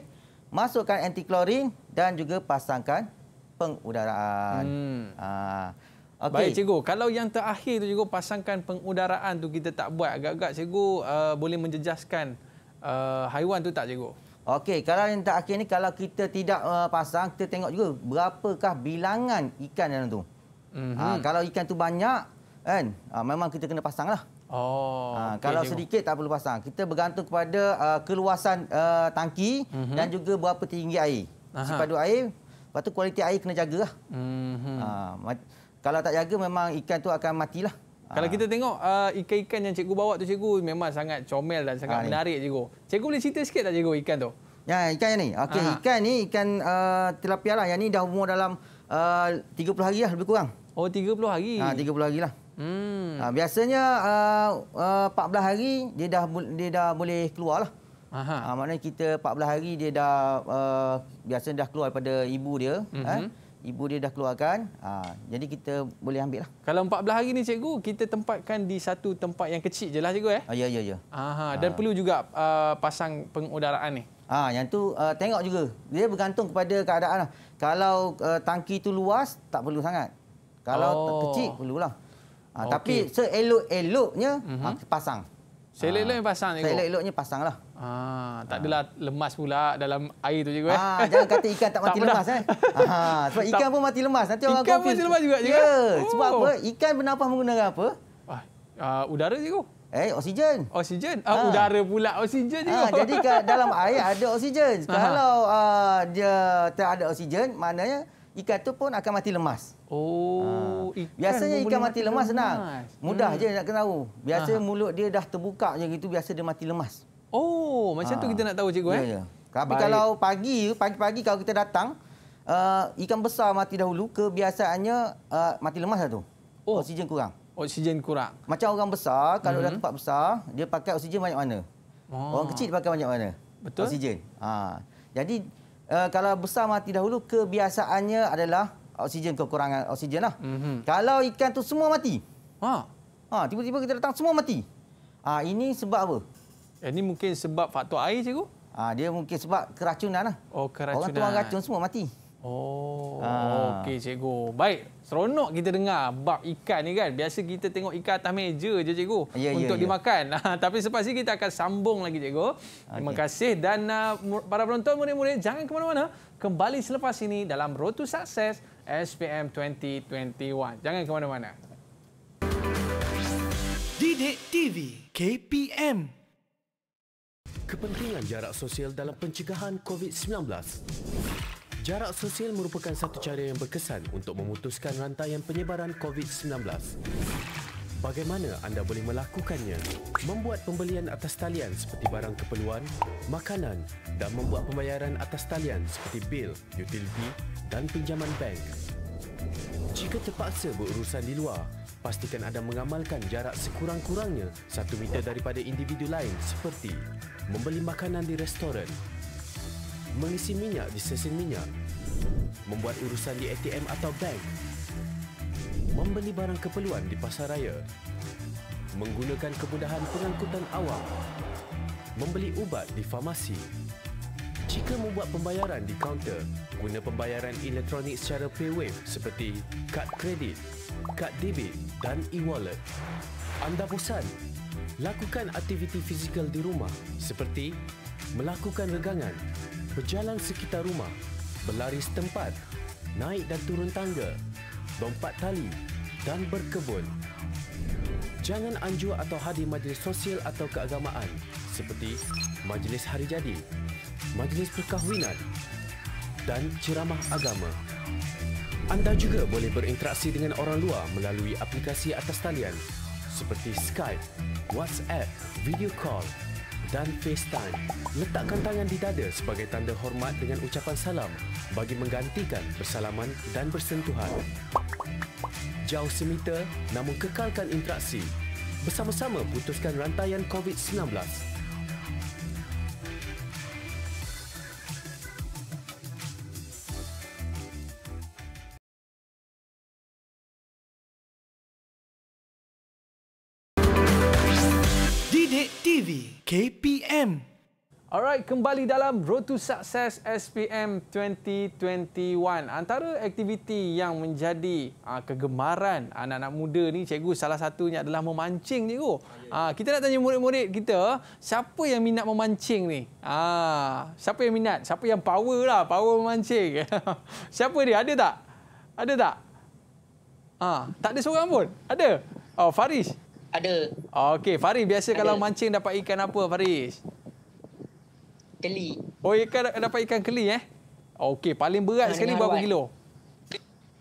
Masukkan anti klorin dan juga pasangkan pengudaraan. Hmm. Uh, ah, okay. Baik cikgu, kalau yang terakhir tu cikgu pasangkan pengudaraan tu kita tak buat agak-agak cikgu uh, boleh menjejaskan uh, haiwan tu tak cikgu? Okey, kalau yang terakhir ni kalau kita tidak uh, pasang kita tengok juga berapakah bilangan ikan dalam tu. Mm -hmm. uh, kalau ikan tu banyak kan uh, memang kita kena pasanglah. Oh, uh, okay, kalau cikgu. sedikit tak perlu pasang. Kita bergantung kepada uh, keluasan uh, tangki mm -hmm. dan juga berapa tinggi air. Sipadu air Lepas tu kualiti air kena jagalah. Hmm. Uh, kalau tak jaga memang ikan tu akan matilah. Kalau ah. kita tengok ah, ikan-ikan uh, yang cikgu bawa tu cikgu memang sangat comel dan sangat ha, menarik cikgu. Cikgu boleh cerita sikit tak cikgu ikan tu? Ya, ikan yang ni. Okey, ikan ni ikan uh, tilapia lah. Yang ni dah umur dalam uh, 30 hari lah lebih kurang. Oh, 30 hari. Ha, 30 hari lah. Hmm. Ha, biasanya uh, uh, 14 hari dia dah dia dah boleh keluar lah. Aha. Ha, maknanya kita 14 hari dia dah uh, biasa dah keluar daripada ibu dia. Mm -hmm. ha? Ibu dia dah keluarkan. Ha, jadi kita boleh ambil. Lah. Kalau 14 hari ni cikgu, kita tempatkan di satu tempat yang kecil je lah cikgu. Eh? Ah, ya, ya, ya. Aha. Dan ha. perlu juga uh, pasang pengudaraan ni. Ha, yang tu uh, tengok juga. Dia bergantung kepada keadaan. Lah. Kalau uh, tangki tu luas, tak perlu sangat. Kalau oh. kecil, perlulah. Ha, okay. Tapi seelok-eloknya, mm -hmm. pasang. Seelok-eloknya pasang Seelok-eloknya pasang lah. Ah, tak ah. adalah ha. lemas pula dalam air tu juga. Eh. Ha, jangan kata ikan tak mati tak lemas. Eh. Ha, sebab ikan tak. pun mati lemas. Nanti orang ikan pun mati lemas juga. Ya, juga. sebab oh. apa? Ikan bernafas menggunakan apa? Ah, uh, udara cikgu. Eh, oksigen. Oksigen? Ah, ha. Udara pula oksigen cikgu. Ha, jadi kat dalam air ada oksigen. Kalau uh, dia tak ada oksigen, maknanya ikan tu pun akan mati lemas. Oh, ha. ikan biasanya ikan mati, mati lemas, lemas senang. Mudah hmm. je nak kenal. Biasa ha. mulut dia dah terbuka je gitu, biasa dia mati lemas. Oh, macam ha. tu ah. kita nak tahu cikgu ya, eh. Ya. Tapi Baik. kalau pagi, pagi-pagi kalau kita datang, uh, ikan besar mati dahulu, kebiasaannya uh, mati lemas satu. Oh. Oksigen kurang. Oksigen kurang. Macam orang besar, kalau hmm. dah tempat besar, dia pakai oksigen banyak mana? Oh. Orang kecil pakai banyak mana? Betul. Oksigen. Ha. Jadi, uh, kalau besar mati dahulu, kebiasaannya adalah oksigen kekurangan oksigen lah. Hmm. Kalau ikan tu semua mati, ha. Ha, tiba-tiba kita datang, semua mati. Ha, ini sebab apa? Ini eh, mungkin sebab faktor air, cikgu? Ah, dia mungkin sebab keracunan. Lah. Oh, keracunan. Orang tuang racun semua mati. Oh, ah. okey, cikgu. Baik, seronok kita dengar bab ikan ni kan. Biasa kita tengok ikan atas meja je, cikgu. Ya, ya untuk ya, ya. dimakan. Ah, tapi selepas ini kita akan sambung lagi, cikgu. Okay. Terima kasih. Dan uh, para penonton, murid-murid, jangan ke mana-mana. Kembali selepas ini dalam Road sukses SPM 2021. Jangan ke mana-mana. Didik TV KPM kepentingan jarak sosial dalam pencegahan COVID-19. Jarak sosial merupakan satu cara yang berkesan untuk memutuskan rantaian penyebaran COVID-19. Bagaimana anda boleh melakukannya? Membuat pembelian atas talian seperti barang keperluan, makanan dan membuat pembayaran atas talian seperti bil, utiliti dan pinjaman bank. Jika terpaksa berurusan di luar, pastikan anda mengamalkan jarak sekurang-kurangnya satu meter daripada individu lain seperti membeli makanan di restoran, mengisi minyak di sesin minyak, membuat urusan di ATM atau bank, membeli barang keperluan di pasar raya, menggunakan kemudahan pengangkutan awam, membeli ubat di farmasi. Jika membuat pembayaran di kaunter, guna pembayaran elektronik secara paywave seperti kad kredit, kad debit dan e-wallet. Anda bosan lakukan aktiviti fizikal di rumah seperti melakukan regangan, berjalan sekitar rumah, berlari setempat, naik dan turun tangga, lompat tali dan berkebun. Jangan anjur atau hadir majlis sosial atau keagamaan seperti majlis hari jadi, majlis perkahwinan dan ceramah agama. Anda juga boleh berinteraksi dengan orang luar melalui aplikasi atas talian seperti Skype, WhatsApp, video call dan FaceTime. Letakkan tangan di dada sebagai tanda hormat dengan ucapan salam bagi menggantikan bersalaman dan bersentuhan. Jauh semeter namun kekalkan interaksi. Bersama-sama putuskan rantaian COVID-19. KPM. Alright, kembali dalam Road to Success SPM 2021. Antara aktiviti yang menjadi uh, kegemaran anak-anak muda ni, cikgu salah satunya adalah memancing, cikgu. Uh, kita nak tanya murid-murid kita, siapa yang minat memancing ni? Uh, siapa yang minat? Siapa yang power lah, power memancing. siapa dia? Ada tak? Ada tak? Uh, tak ada seorang pun? Ada? Oh, Faris. Ada. Ah, okey, Faris biasa ada. kalau mancing dapat ikan apa, Faris? Keli. Oh, ikan dapat ikan keli eh? Okey, paling berat sekali berapa awak. kilo?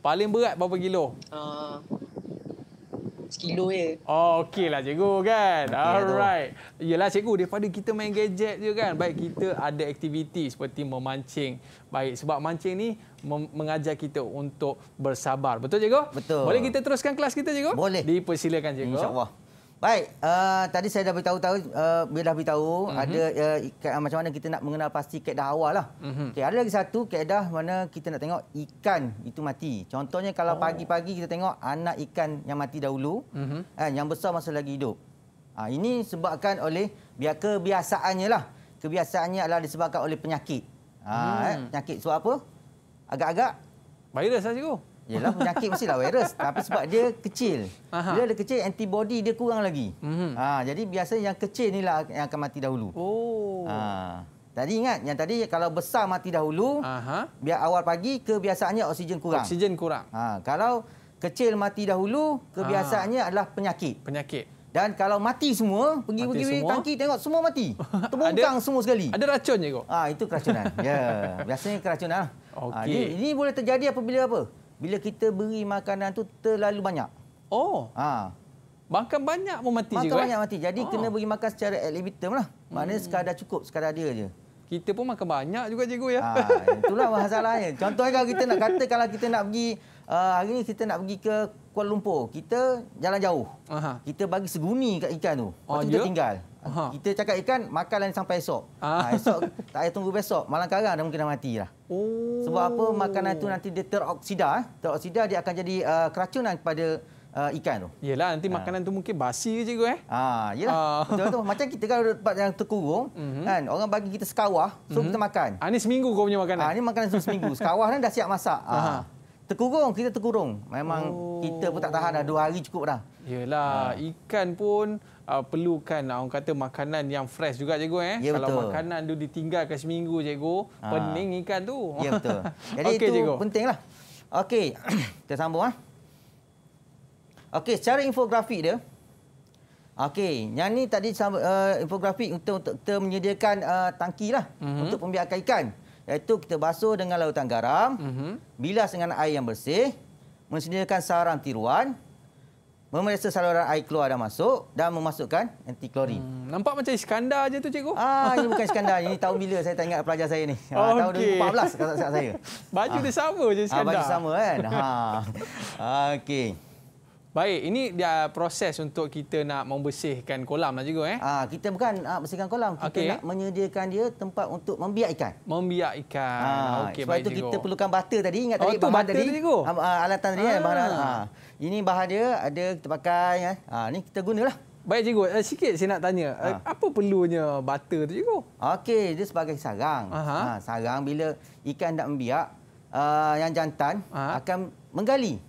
Paling berat berapa kilo? Uh, sekilo je. Oh, okeylah cikgu kan. Alright. Yelah cikgu, daripada kita main gadget je kan, baik kita ada aktiviti seperti memancing. Baik, sebab mancing ni mengajar kita untuk bersabar. Betul cikgu? Betul. Boleh kita teruskan kelas kita cikgu? Boleh. Dipersilakan cikgu. InsyaAllah. Baik, uh, tadi saya dah beritahu tahu uh, eh, dah beritahu mm -hmm. ada uh, macam mana kita nak mengenal pasti kaedah awal lah. Mm -hmm. Okey, ada lagi satu kaedah mana kita nak tengok ikan itu mati. Contohnya kalau oh. pagi-pagi oh. kita tengok anak ikan yang mati dahulu, mm -hmm. eh, yang besar masih lagi hidup. Uh, ini sebabkan oleh kebiasaannya lah. Kebiasaannya adalah disebabkan oleh penyakit. Ah, hmm. eh, penyakit sebab apa? Agak-agak virus saja. Lah Yalah penyakit mesti lah virus tapi sebab dia kecil. Bila dia kecil antibody dia kurang lagi. Mm -hmm. ha, jadi biasanya yang kecil ni lah yang akan mati dahulu. Oh. Ha. Tadi ingat yang tadi kalau besar mati dahulu, Aha. biar awal pagi kebiasaannya oksigen kurang. Oksigen kurang. Ha, kalau kecil mati dahulu, kebiasaannya ha. adalah penyakit. Penyakit. Dan kalau mati semua, pergi mati pergi tangki tengok semua mati. Terbungkang semua sekali. Ada racunnya je kok. Ah itu keracunan. ya, yeah. biasanya keracunan. Lah. Ha, Okey. Ha, ini, ini boleh terjadi apabila apa? bila kita beri makanan tu terlalu banyak. Oh. Ha. Makan banyak pun mati makan juga. Makan eh? banyak mati. Jadi ha. kena beri makan secara elitism lah. Maknanya hmm. sekadar cukup, sekadar dia je. Kita pun makan banyak juga cikgu ya. Ha, itulah masalahnya. Contohnya kalau kita nak kata kalau kita nak pergi uh, hari ni kita nak pergi ke Kuala Lumpur. Kita jalan jauh. Aha. Kita bagi seguni kat ikan tu. Oh, Lepas tu oh, kita ya? tinggal. Aha. Kita cakap ikan, makan makanlah sampai esok. Ah. Ha, esok tak payah tunggu besok. Malang karang dah mungkin dah mati. Lah. Oh. Sebab apa makanan itu nanti dia teroksida. Eh. Teroksida dia akan jadi uh, keracunan kepada uh, ikan tu. Yelah, nanti ha. makanan ha. tu mungkin basi ke cikgu. Eh? Ha, yelah, betul-betul. Ah. Macam kita kalau tempat yang terkurung, mm -hmm. kan, orang bagi kita sekawah, so mm -hmm. kita makan. Ha, ah, ini seminggu kau punya makanan? Ha, ini makanan seminggu. Sekawah dah siap masak. Ha. Ha. Terkurung, kita terkurung. Memang oh. kita pun tak tahan dah. Dua hari cukup dah. Yelah, ha. ikan pun uh, perlukan uh, orang kata makanan yang fresh juga cikgu eh. Ya, Kalau makanan tu ditinggalkan seminggu cikgu, ha. pening ikan tu. Ya betul. Jadi okay, itu cikgu. pentinglah. Okey, kita sambung ah. Okey, secara infografik dia Okey, yang ni tadi uh, infografik untuk, untuk kita menyediakan uh, tangki lah mm -hmm. untuk pembiakan ikan. Iaitu kita basuh dengan lautan garam, mm -hmm. bilas dengan air yang bersih, menyediakan sarang tiruan, memeriksa saluran air keluar dan masuk dan memasukkan antiklorin. Hmm, nampak macam Iskandar aje tu cikgu. Ah, ini bukan Iskandar. Ini tahun bila saya tak pelajar saya ni. Oh, ah, okay. 2014 kalau saya saya. Baju ah. dia sama je Iskandar. Ah, baju sama kan. Ha. Ah. Okey. Baik, ini dia proses untuk kita nak membersihkan kolam lah cikgu eh. Ah, kita bukan ah, bersihkan kolam, kita okay. nak menyediakan dia tempat untuk membiak ikan. Membiak ikan. Ah, okay, sebab itu kita perlukan butter tadi, ingat oh, tadi bahan butter tadi. Cikgu. Ah, ah, alatan tadi ah. kan, bahan. Ah. Ini bahan dia ada kita pakai ya. Ha ni kita gunalah. Baik cikgu, uh, sikit saya nak tanya. Eh, ha. Apa perlunya butter tu cikgu? Okey, dia sebagai sarang. Aha. Ha sarang bila ikan nak membiak uh, yang jantan Aha. akan menggali.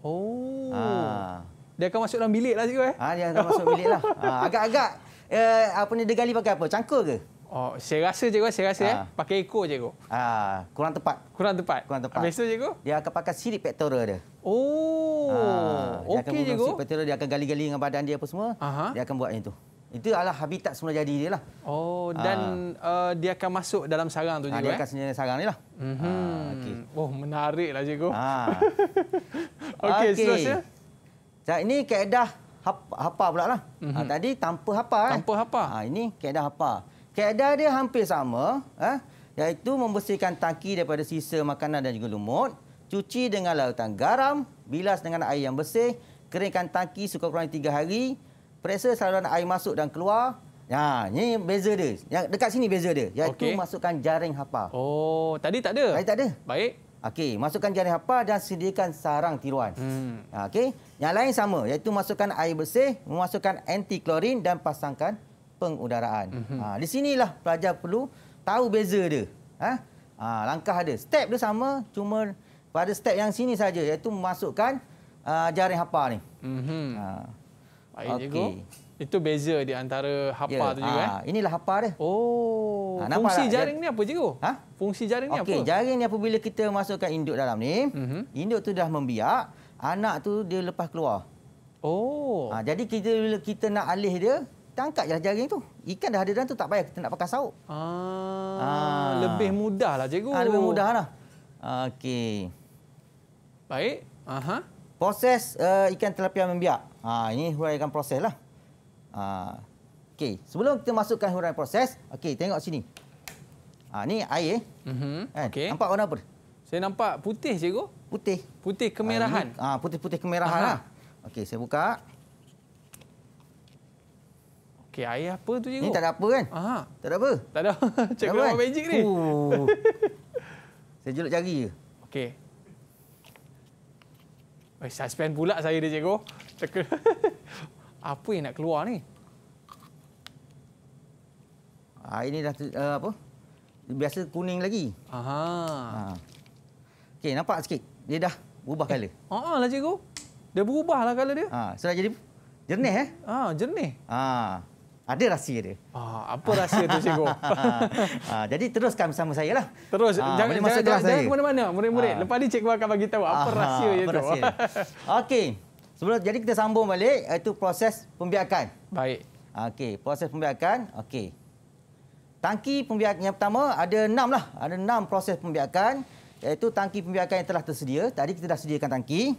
Oh. Ha. Dia akan masuk dalam bilik lah cikgu eh? Ha, dia akan masuk bilik lah. Ha, agak-agak uh, apa ni dia gali pakai apa? Cangkul ke? Oh, saya rasa cikgu, eh, saya rasa ya. Pakai ekor cikgu. Ah, kurang tepat. Kurang tepat. Kurang tepat. Habis tu cikgu? Dia akan pakai sirip pectoral dia. Oh. Ah, okey cikgu. Sirip pectoral dia akan gali-gali dengan badan dia apa semua. Aha. Dia akan buat yang itu. Itu adalah habitat semula jadi dia lah. Oh, dan uh, dia akan masuk dalam sarang tu cikgu Dia akan eh? sendiri sarang ni lah. Mm -hmm. okay. Oh, menariklah cikgu. Okey, okay. seterusnya. Jadi ini keadaan hapa, hapa pula lah. Mm -hmm. ha, tadi tanpa hapa. Tanpa eh. hapa. Ha, ini keadaan hapa. Keadaan dia hampir sama, eh? iaitu membersihkan tangki daripada sisa makanan dan juga lumut, cuci dengan larutan garam, bilas dengan air yang bersih, keringkan tangki sekurang-kurangnya tiga hari, periksa saluran air masuk dan keluar. Ya, ni beza dia. Yang dekat sini beza dia. Iaitu okay. masukkan jaring hapa. Oh, tadi tak ada. Tadi tak ada. Baik. Okey, masukkan jaring hapa dan sediakan sarang tiruan. Hmm. Ha, okey. Yang lain sama, iaitu masukkan air bersih, memasukkan anti klorin dan pasangkan pengudaraan. Mm -hmm. ha, di sinilah pelajar perlu tahu beza dia. Ha? Ha, langkah dia. Step dia sama, cuma pada step yang sini saja, iaitu memasukkan uh, jaring hapa ini. Mm -hmm. ha. Baik, okay. cikgu. Itu beza di antara hapa yeah. itu juga. Ha, eh? inilah hapa dia. Oh, ha, fungsi jaring ni apa, cikgu? Ha? Fungsi jaring ni okay, apa? Jaring ni apabila kita masukkan induk dalam ni, mm -hmm. induk tu dah membiak, anak tu dia lepas keluar. Oh. Ha, jadi kita bila kita nak alih dia, tangkap je jaring tu. Ikan dah ada dalam tu tak payah kita nak pakai sauk. Ah, ah. lebih mudahlah cikgu. Ah, lebih mudah lah. Okey. Baik. Aha. Proses uh, ikan tilapia membiak. Ha, ini huraikan proseslah. Ha. Okey, sebelum kita masukkan huraikan proses, okey tengok sini. Ha, ni air. Mhm. Uh -huh. Kan? eh, okay. Nampak warna apa? Saya nampak putih cikgu. Putih. Putih kemerahan. Ah, ah putih-putih kemerahanlah. Okey, saya buka. Okey, air apa tu cikgu? Ini tak ada apa kan? Aha. Tak ada apa. Tak ada. Cikgu nak buat kan? magic ni. Uh. saya jeluk jari je. Okey. Oi, suspend pula saya dia cikgu. Cikgu. apa yang nak keluar ni? Ah, ini dah uh, apa? Biasa kuning lagi. Aha. Ha. Okey, nampak sikit. Dia dah berubah eh. color. Ha ah, lah cikgu. Dia berubahlah color dia. Ha, sudah jadi jernih eh? Ha, jernih. Ha. Ada rahsia dia. Ah, apa rahsia tu cikgu? ah, jadi teruskan bersama saya lah. Terus ah, jangan jangan, jangan, jangan ke mana-mana murid-murid. Ah. Lepas ni cikgu akan bagi tahu apa ah, rahsia apa itu. Okey. Sebelum jadi kita sambung balik iaitu proses pembiakan. Baik. Okey, proses pembiakan. Okey. Tangki pembiakan yang pertama ada enam lah. Ada enam proses pembiakan iaitu tangki pembiakan yang telah tersedia. Tadi kita dah sediakan tangki.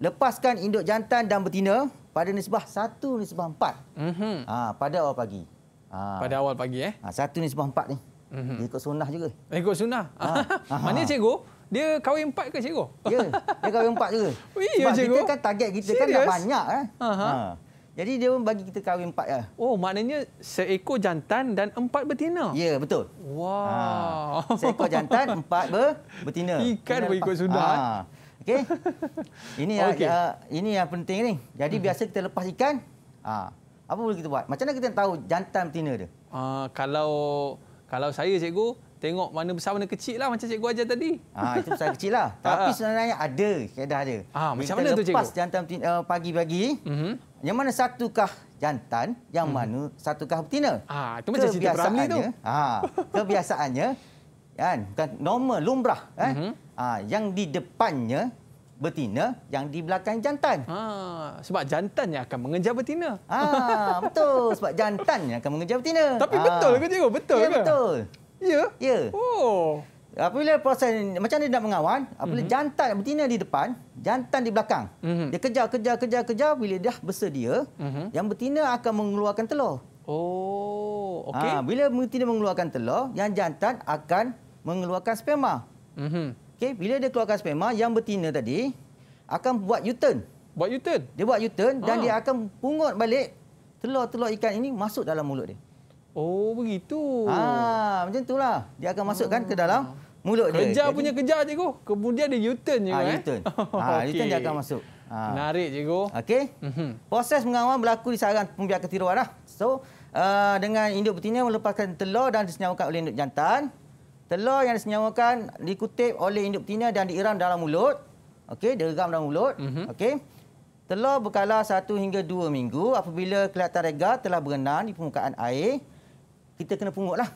Lepaskan induk jantan dan betina pada nisbah satu nisbah empat. Mm-hmm. Ha, pada awal pagi. Ha. Pada awal pagi eh. Ha, 1 nisbah empat ni. Mm-hmm. Ikut sunnah juga. Eh, ikut sunnah. Ha. ha. Mana cikgu? Dia kahwin empat ke cikgu? Ya, dia kahwin empat juga. Wih, oh, iya, Sebab cikgu. kita kan target kita Serius? kan dah banyak. Eh. Ha. Jadi dia pun bagi kita kahwin empat. Eh. Oh, maknanya seekor jantan dan empat betina. Ya, betul. Wow. Ha. Seekor jantan, empat ber- betina. Ikan betina pun ikut sunnah. Ha. Eh. Okey. Ini ya okay. uh, ini yang penting ni. Jadi hmm. biasa kita lepas ikan, uh, apa boleh kita buat? Macam mana kita tahu jantan betina dia? Uh, kalau kalau saya cikgu tengok mana besar mana kecil lah macam cikgu ajar tadi. Ha, itu besar kecil lah. Tapi uh, sebenarnya ada, kaedah ada. Ha, uh, macam mana tu cikgu? Lepas jantan betina eh, pagi-pagi, uh-huh. yang mana satukah jantan, yang uh-huh. mana satukah betina? Ha, uh, itu macam cerita peramli tu. Ha, kebiasaannya kan bukan normal lumrah kan? Uh-huh. Ha, yang di depannya betina, yang di belakang jantan. Ha, sebab jantan yang akan mengejar betina. Ha, betul. Sebab jantan yang akan mengejar betina. Tapi ha. betul ke cikgu? Betul ya, ke? Betul. Ya? Ya. Oh. Apabila proses macam dia nak mengawan, apabila mm-hmm. jantan betina di depan, jantan di belakang. Mm-hmm. Dia kejar, kejar, kejar, kejar. Bila dah bersedia, mm-hmm. yang betina akan mengeluarkan telur. Oh, okay. Ha, bila betina mengeluarkan telur, yang jantan akan mengeluarkan sperma. Mm-hmm. Okey, bila dia keluarkan sperma yang betina tadi akan buat U-turn. Buat U-turn. Dia buat U-turn dan ah. dia akan pungut balik telur-telur ikan ini masuk dalam mulut dia. Oh, begitu. Ha, macam itulah. Dia akan masukkan ke dalam ah. mulut kejar dia. Kejar punya kejar cikgu. Kemudian dia U-turn juga. Ha, eh? U-turn. Eh? Ha, okay. U-turn dia akan masuk. Menarik, cikgu. Okey. Mm -hmm. Proses mengawam berlaku di sarang pembiakan tiruan. Lah. So, uh, dengan induk betina melepaskan telur dan disenyawakan oleh induk jantan telur yang disenyawakan dikutip oleh induk betina dan diiram dalam mulut. Okey, diregam dalam mulut. Mm -hmm. Okey. Telur berkalah satu hingga dua minggu apabila kelihatan rega telah berenang di permukaan air. Kita kena pungutlah.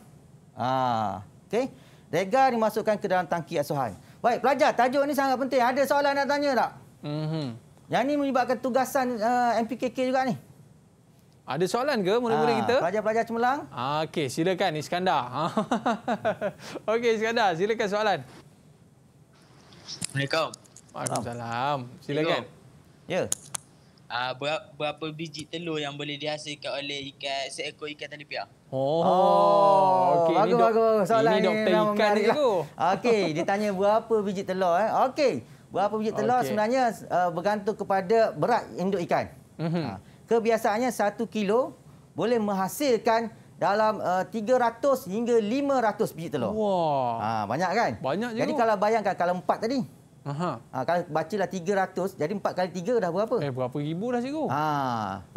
Ah, ha, okay. Rega dimasukkan ke dalam tangki asuhan. Baik, pelajar, tajuk ini sangat penting. Ada soalan nak tanya tak? Mm -hmm. Yang ini melibatkan tugasan uh, eh, MPKK juga ni. Ada soalan ke murid-murid ah, kita? Pelajar-pelajar cemerlang. Ah, Okey, silakan Iskandar. Okey, Iskandar, silakan soalan. Assalamualaikum. Waalaikumsalam. Silakan. Ya. ya. Ah, ber berapa biji telur yang boleh dihasilkan oleh ikan seekor ikan talipia? Oh, oh okay. bagus, bagus. Soalan ini doktor ini ikan dia lah. tu. Okey, dia tanya berapa biji telur. Eh? Okey, berapa biji telur okay. sebenarnya uh, bergantung kepada berat induk ikan. Mm -hmm. ha kebiasaannya 1 kilo boleh menghasilkan dalam uh, eh, 300 hingga 500 biji telur. Wah. Ha, banyak kan? Banyak Jadi jiwa. kalau bayangkan kalau 4 tadi. Aha. Ha, kalau bacalah 300, jadi 4 kali 3 dah berapa? Eh, berapa ribu dah cikgu? Ha,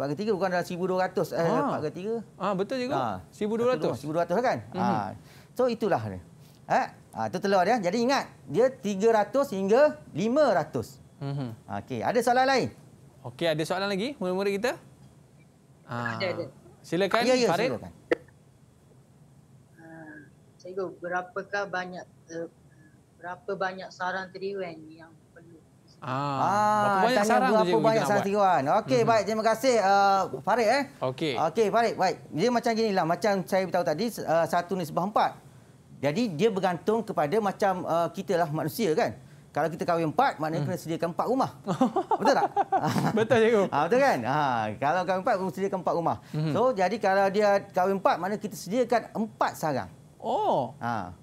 4 kali 3 bukan dah 1,200. Eh, ha. 4 kali 3. Ha, betul cikgu. Ha. 1,200. 1,200 kan? Uh-huh. Ha. Mhm. So, itulah dia. Eh, ha? ha, itu telur dia. Jadi ingat, dia 300 hingga 500. Uh-huh. Mhm. Okey, ada soalan lain? Okey, ada soalan lagi murid-murid kita? Ha, ada, ah, silakan, ya, ya, Farid. Silakan. Ah, cikgu, berapakah banyak eh, berapa banyak saran triwen yang Ah, ah banyak tanya berapa banyak saran. tiruan. Okey, hmm baik. Terima kasih uh, Farid. Eh. Okey. Okey, Farid. Baik. Dia macam gini lah. Macam saya beritahu tadi, uh, satu nisbah empat. Jadi, dia bergantung kepada macam uh, kita lah manusia kan. Kalau kita kahwin empat, maknanya hmm. kena sediakan empat rumah. Betul tak? betul, cikgu. Ha, betul kan? Ha, kalau kahwin empat, kena sediakan empat rumah. Hmm. So, jadi kalau dia kahwin empat, maknanya kita sediakan empat sarang. Oh. Ha.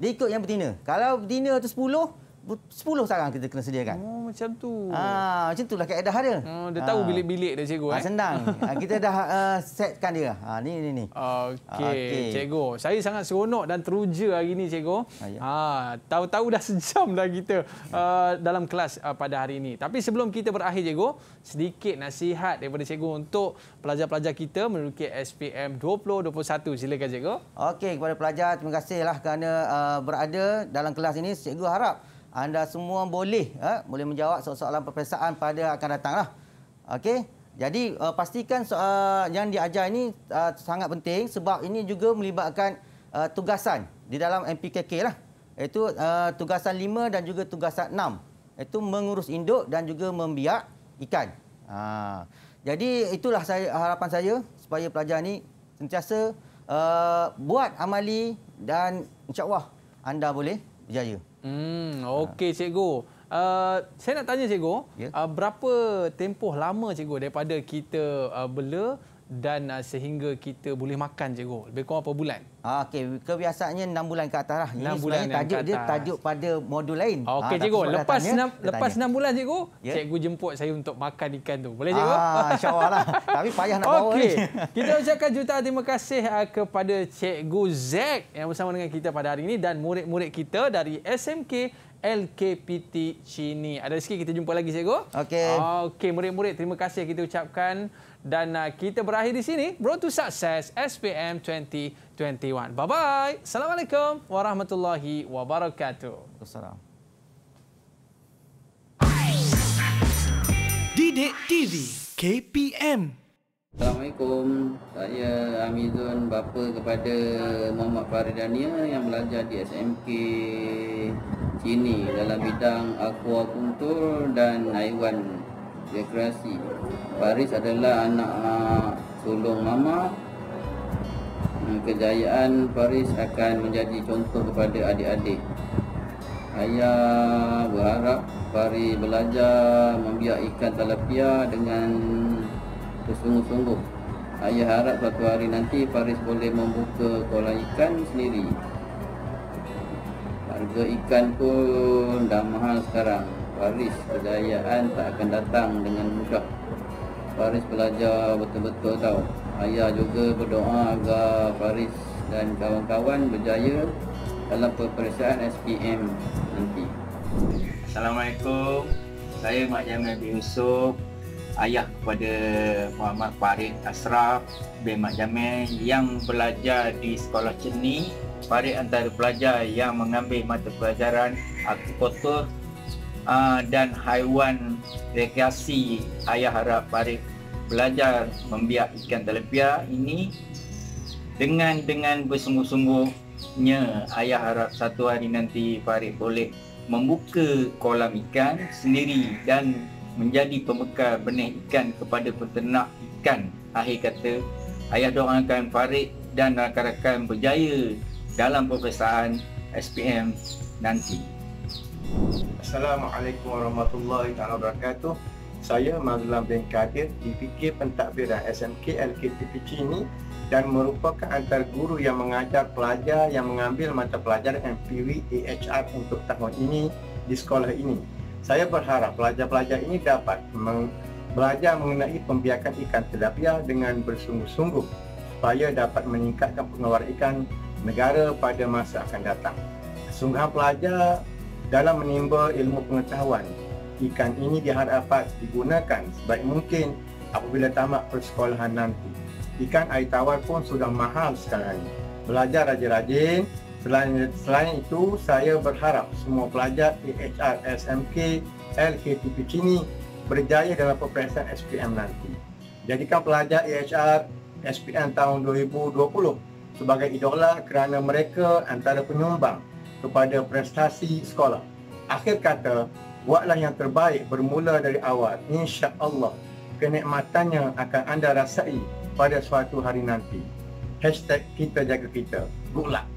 Dia ikut yang betina. Kalau betina itu sepuluh, 10 sarang kita kena sediakan. Oh macam tu. Ah macam itulah kaedah dia. Hmm, dia tahu ah. bilik-bilik dah cikgu ah, eh? senang. Ah, kita dah uh, setkan dia. Ha ah, ni ni ni. Okey okay. cikgu. Saya sangat seronok dan teruja hari ni cikgu. Ha ah, tahu-tahu dah sejam dah kita uh, dalam kelas uh, pada hari ini. Tapi sebelum kita berakhir cikgu, sedikit nasihat daripada cikgu untuk pelajar-pelajar kita menuruti SPM 2021. Silakan cikgu. Okey kepada pelajar terima kasihlah kerana uh, berada dalam kelas ini cikgu harap anda semua boleh ha, boleh menjawab soalan peperiksaan pada akan datanglah. Okey. Jadi uh, pastikan uh, yang diajar ini uh, sangat penting sebab ini juga melibatkan uh, tugasan di dalam MPKK lah. iaitu uh, tugasan 5 dan juga tugasan 6. Itu mengurus induk dan juga membiak ikan. Ha. Jadi itulah saya, harapan saya supaya pelajar ini sentiasa uh, buat amali dan insya anda boleh berjaya. Hmm, ha. okey cikgu. Uh, saya nak tanya cikgu, yeah. uh, berapa tempoh lama cikgu daripada kita uh, bela dan uh, sehingga kita boleh makan je go. Lebih kurang apa bulan? Ah, okey, kebiasaannya 6 bulan ke atas lah. Ini 6 bulan tajuk dia tajuk pada modul lain. Ah, okey, ah, cikgu. Lepas tanya, 6 lepas 6 bulan cikgu, yeah. cikgu jemput saya untuk makan ikan tu. Boleh cikgu? Ah, insya lah. Tapi payah nak okay. bawa ni. kita ucapkan juta terima kasih kepada cikgu Zack yang bersama dengan kita pada hari ini dan murid-murid kita dari SMK LKPT Cini. Ada sikit kita jumpa lagi cikgu. Okey. Okey, murid-murid terima kasih kita ucapkan dan uh, kita berakhir di sini road to success SPM 2021 bye bye assalamualaikum warahmatullahi wabarakatuh wassalam Didik TV KPM Assalamualaikum, saya Amizun bapa kepada Muhammad Faridania yang belajar di SMK Cini dalam bidang aquaculture dan haiwan dia Paris adalah anak ah, sulung mama kejayaan Paris akan menjadi contoh kepada adik-adik ayah berharap Paris belajar membiak ikan talapia dengan sesungguh sungguh ayah harap satu hari nanti Paris boleh membuka kolam ikan sendiri harga ikan pun dah mahal sekarang Faris, kejayaan tak akan datang dengan mudah. Faris belajar betul-betul tau. Ayah juga berdoa agar Faris dan kawan-kawan berjaya dalam peperiksaan SPM nanti. Assalamualaikum. Saya Mak Jamil bin Yusof, ayah kepada Muhammad Farid Asraf bin Mak Jamil yang belajar di sekolah Cerni. Farid antara pelajar yang mengambil mata pelajaran Akupotur uh, dan haiwan rekreasi ayah harap Farid belajar membiak ikan telepia ini dengan dengan bersungguh-sungguhnya ayah harap satu hari nanti Farid boleh membuka kolam ikan sendiri dan menjadi pembekal benih ikan kepada peternak ikan akhir kata ayah doakan Farid dan rakan-rakan berjaya dalam perpesaan SPM nanti. Assalamualaikum warahmatullahi taala wabarakatuh. Saya Mazlan bin Kadir di fikir pentadbir dan SMK LKPPC ini dan merupakan antar guru yang mengajar pelajar yang mengambil mata pelajaran MPW AHR untuk tahun ini di sekolah ini. Saya berharap pelajar-pelajar ini dapat meng- belajar mengenai pembiakan ikan tilapia dengan bersungguh-sungguh supaya dapat meningkatkan pengeluaran ikan negara pada masa akan datang. Sungguh pelajar dalam menimba ilmu pengetahuan. Ikan ini diharap diharapkan digunakan sebaik mungkin apabila tamat persekolahan nanti. Ikan air tawar pun sudah mahal sekarang ini. Belajar rajin-rajin. Selain, selain itu, saya berharap semua pelajar PHR SMK LKTP Cini berjaya dalam peperiksaan SPM nanti. Jadikan pelajar EHR SPM tahun 2020 sebagai idola kerana mereka antara penyumbang kepada prestasi sekolah. Akhir kata, buatlah yang terbaik bermula dari awal. Insya Allah, kenikmatannya akan anda rasai pada suatu hari nanti. Hashtag kita jaga kita. Good luck.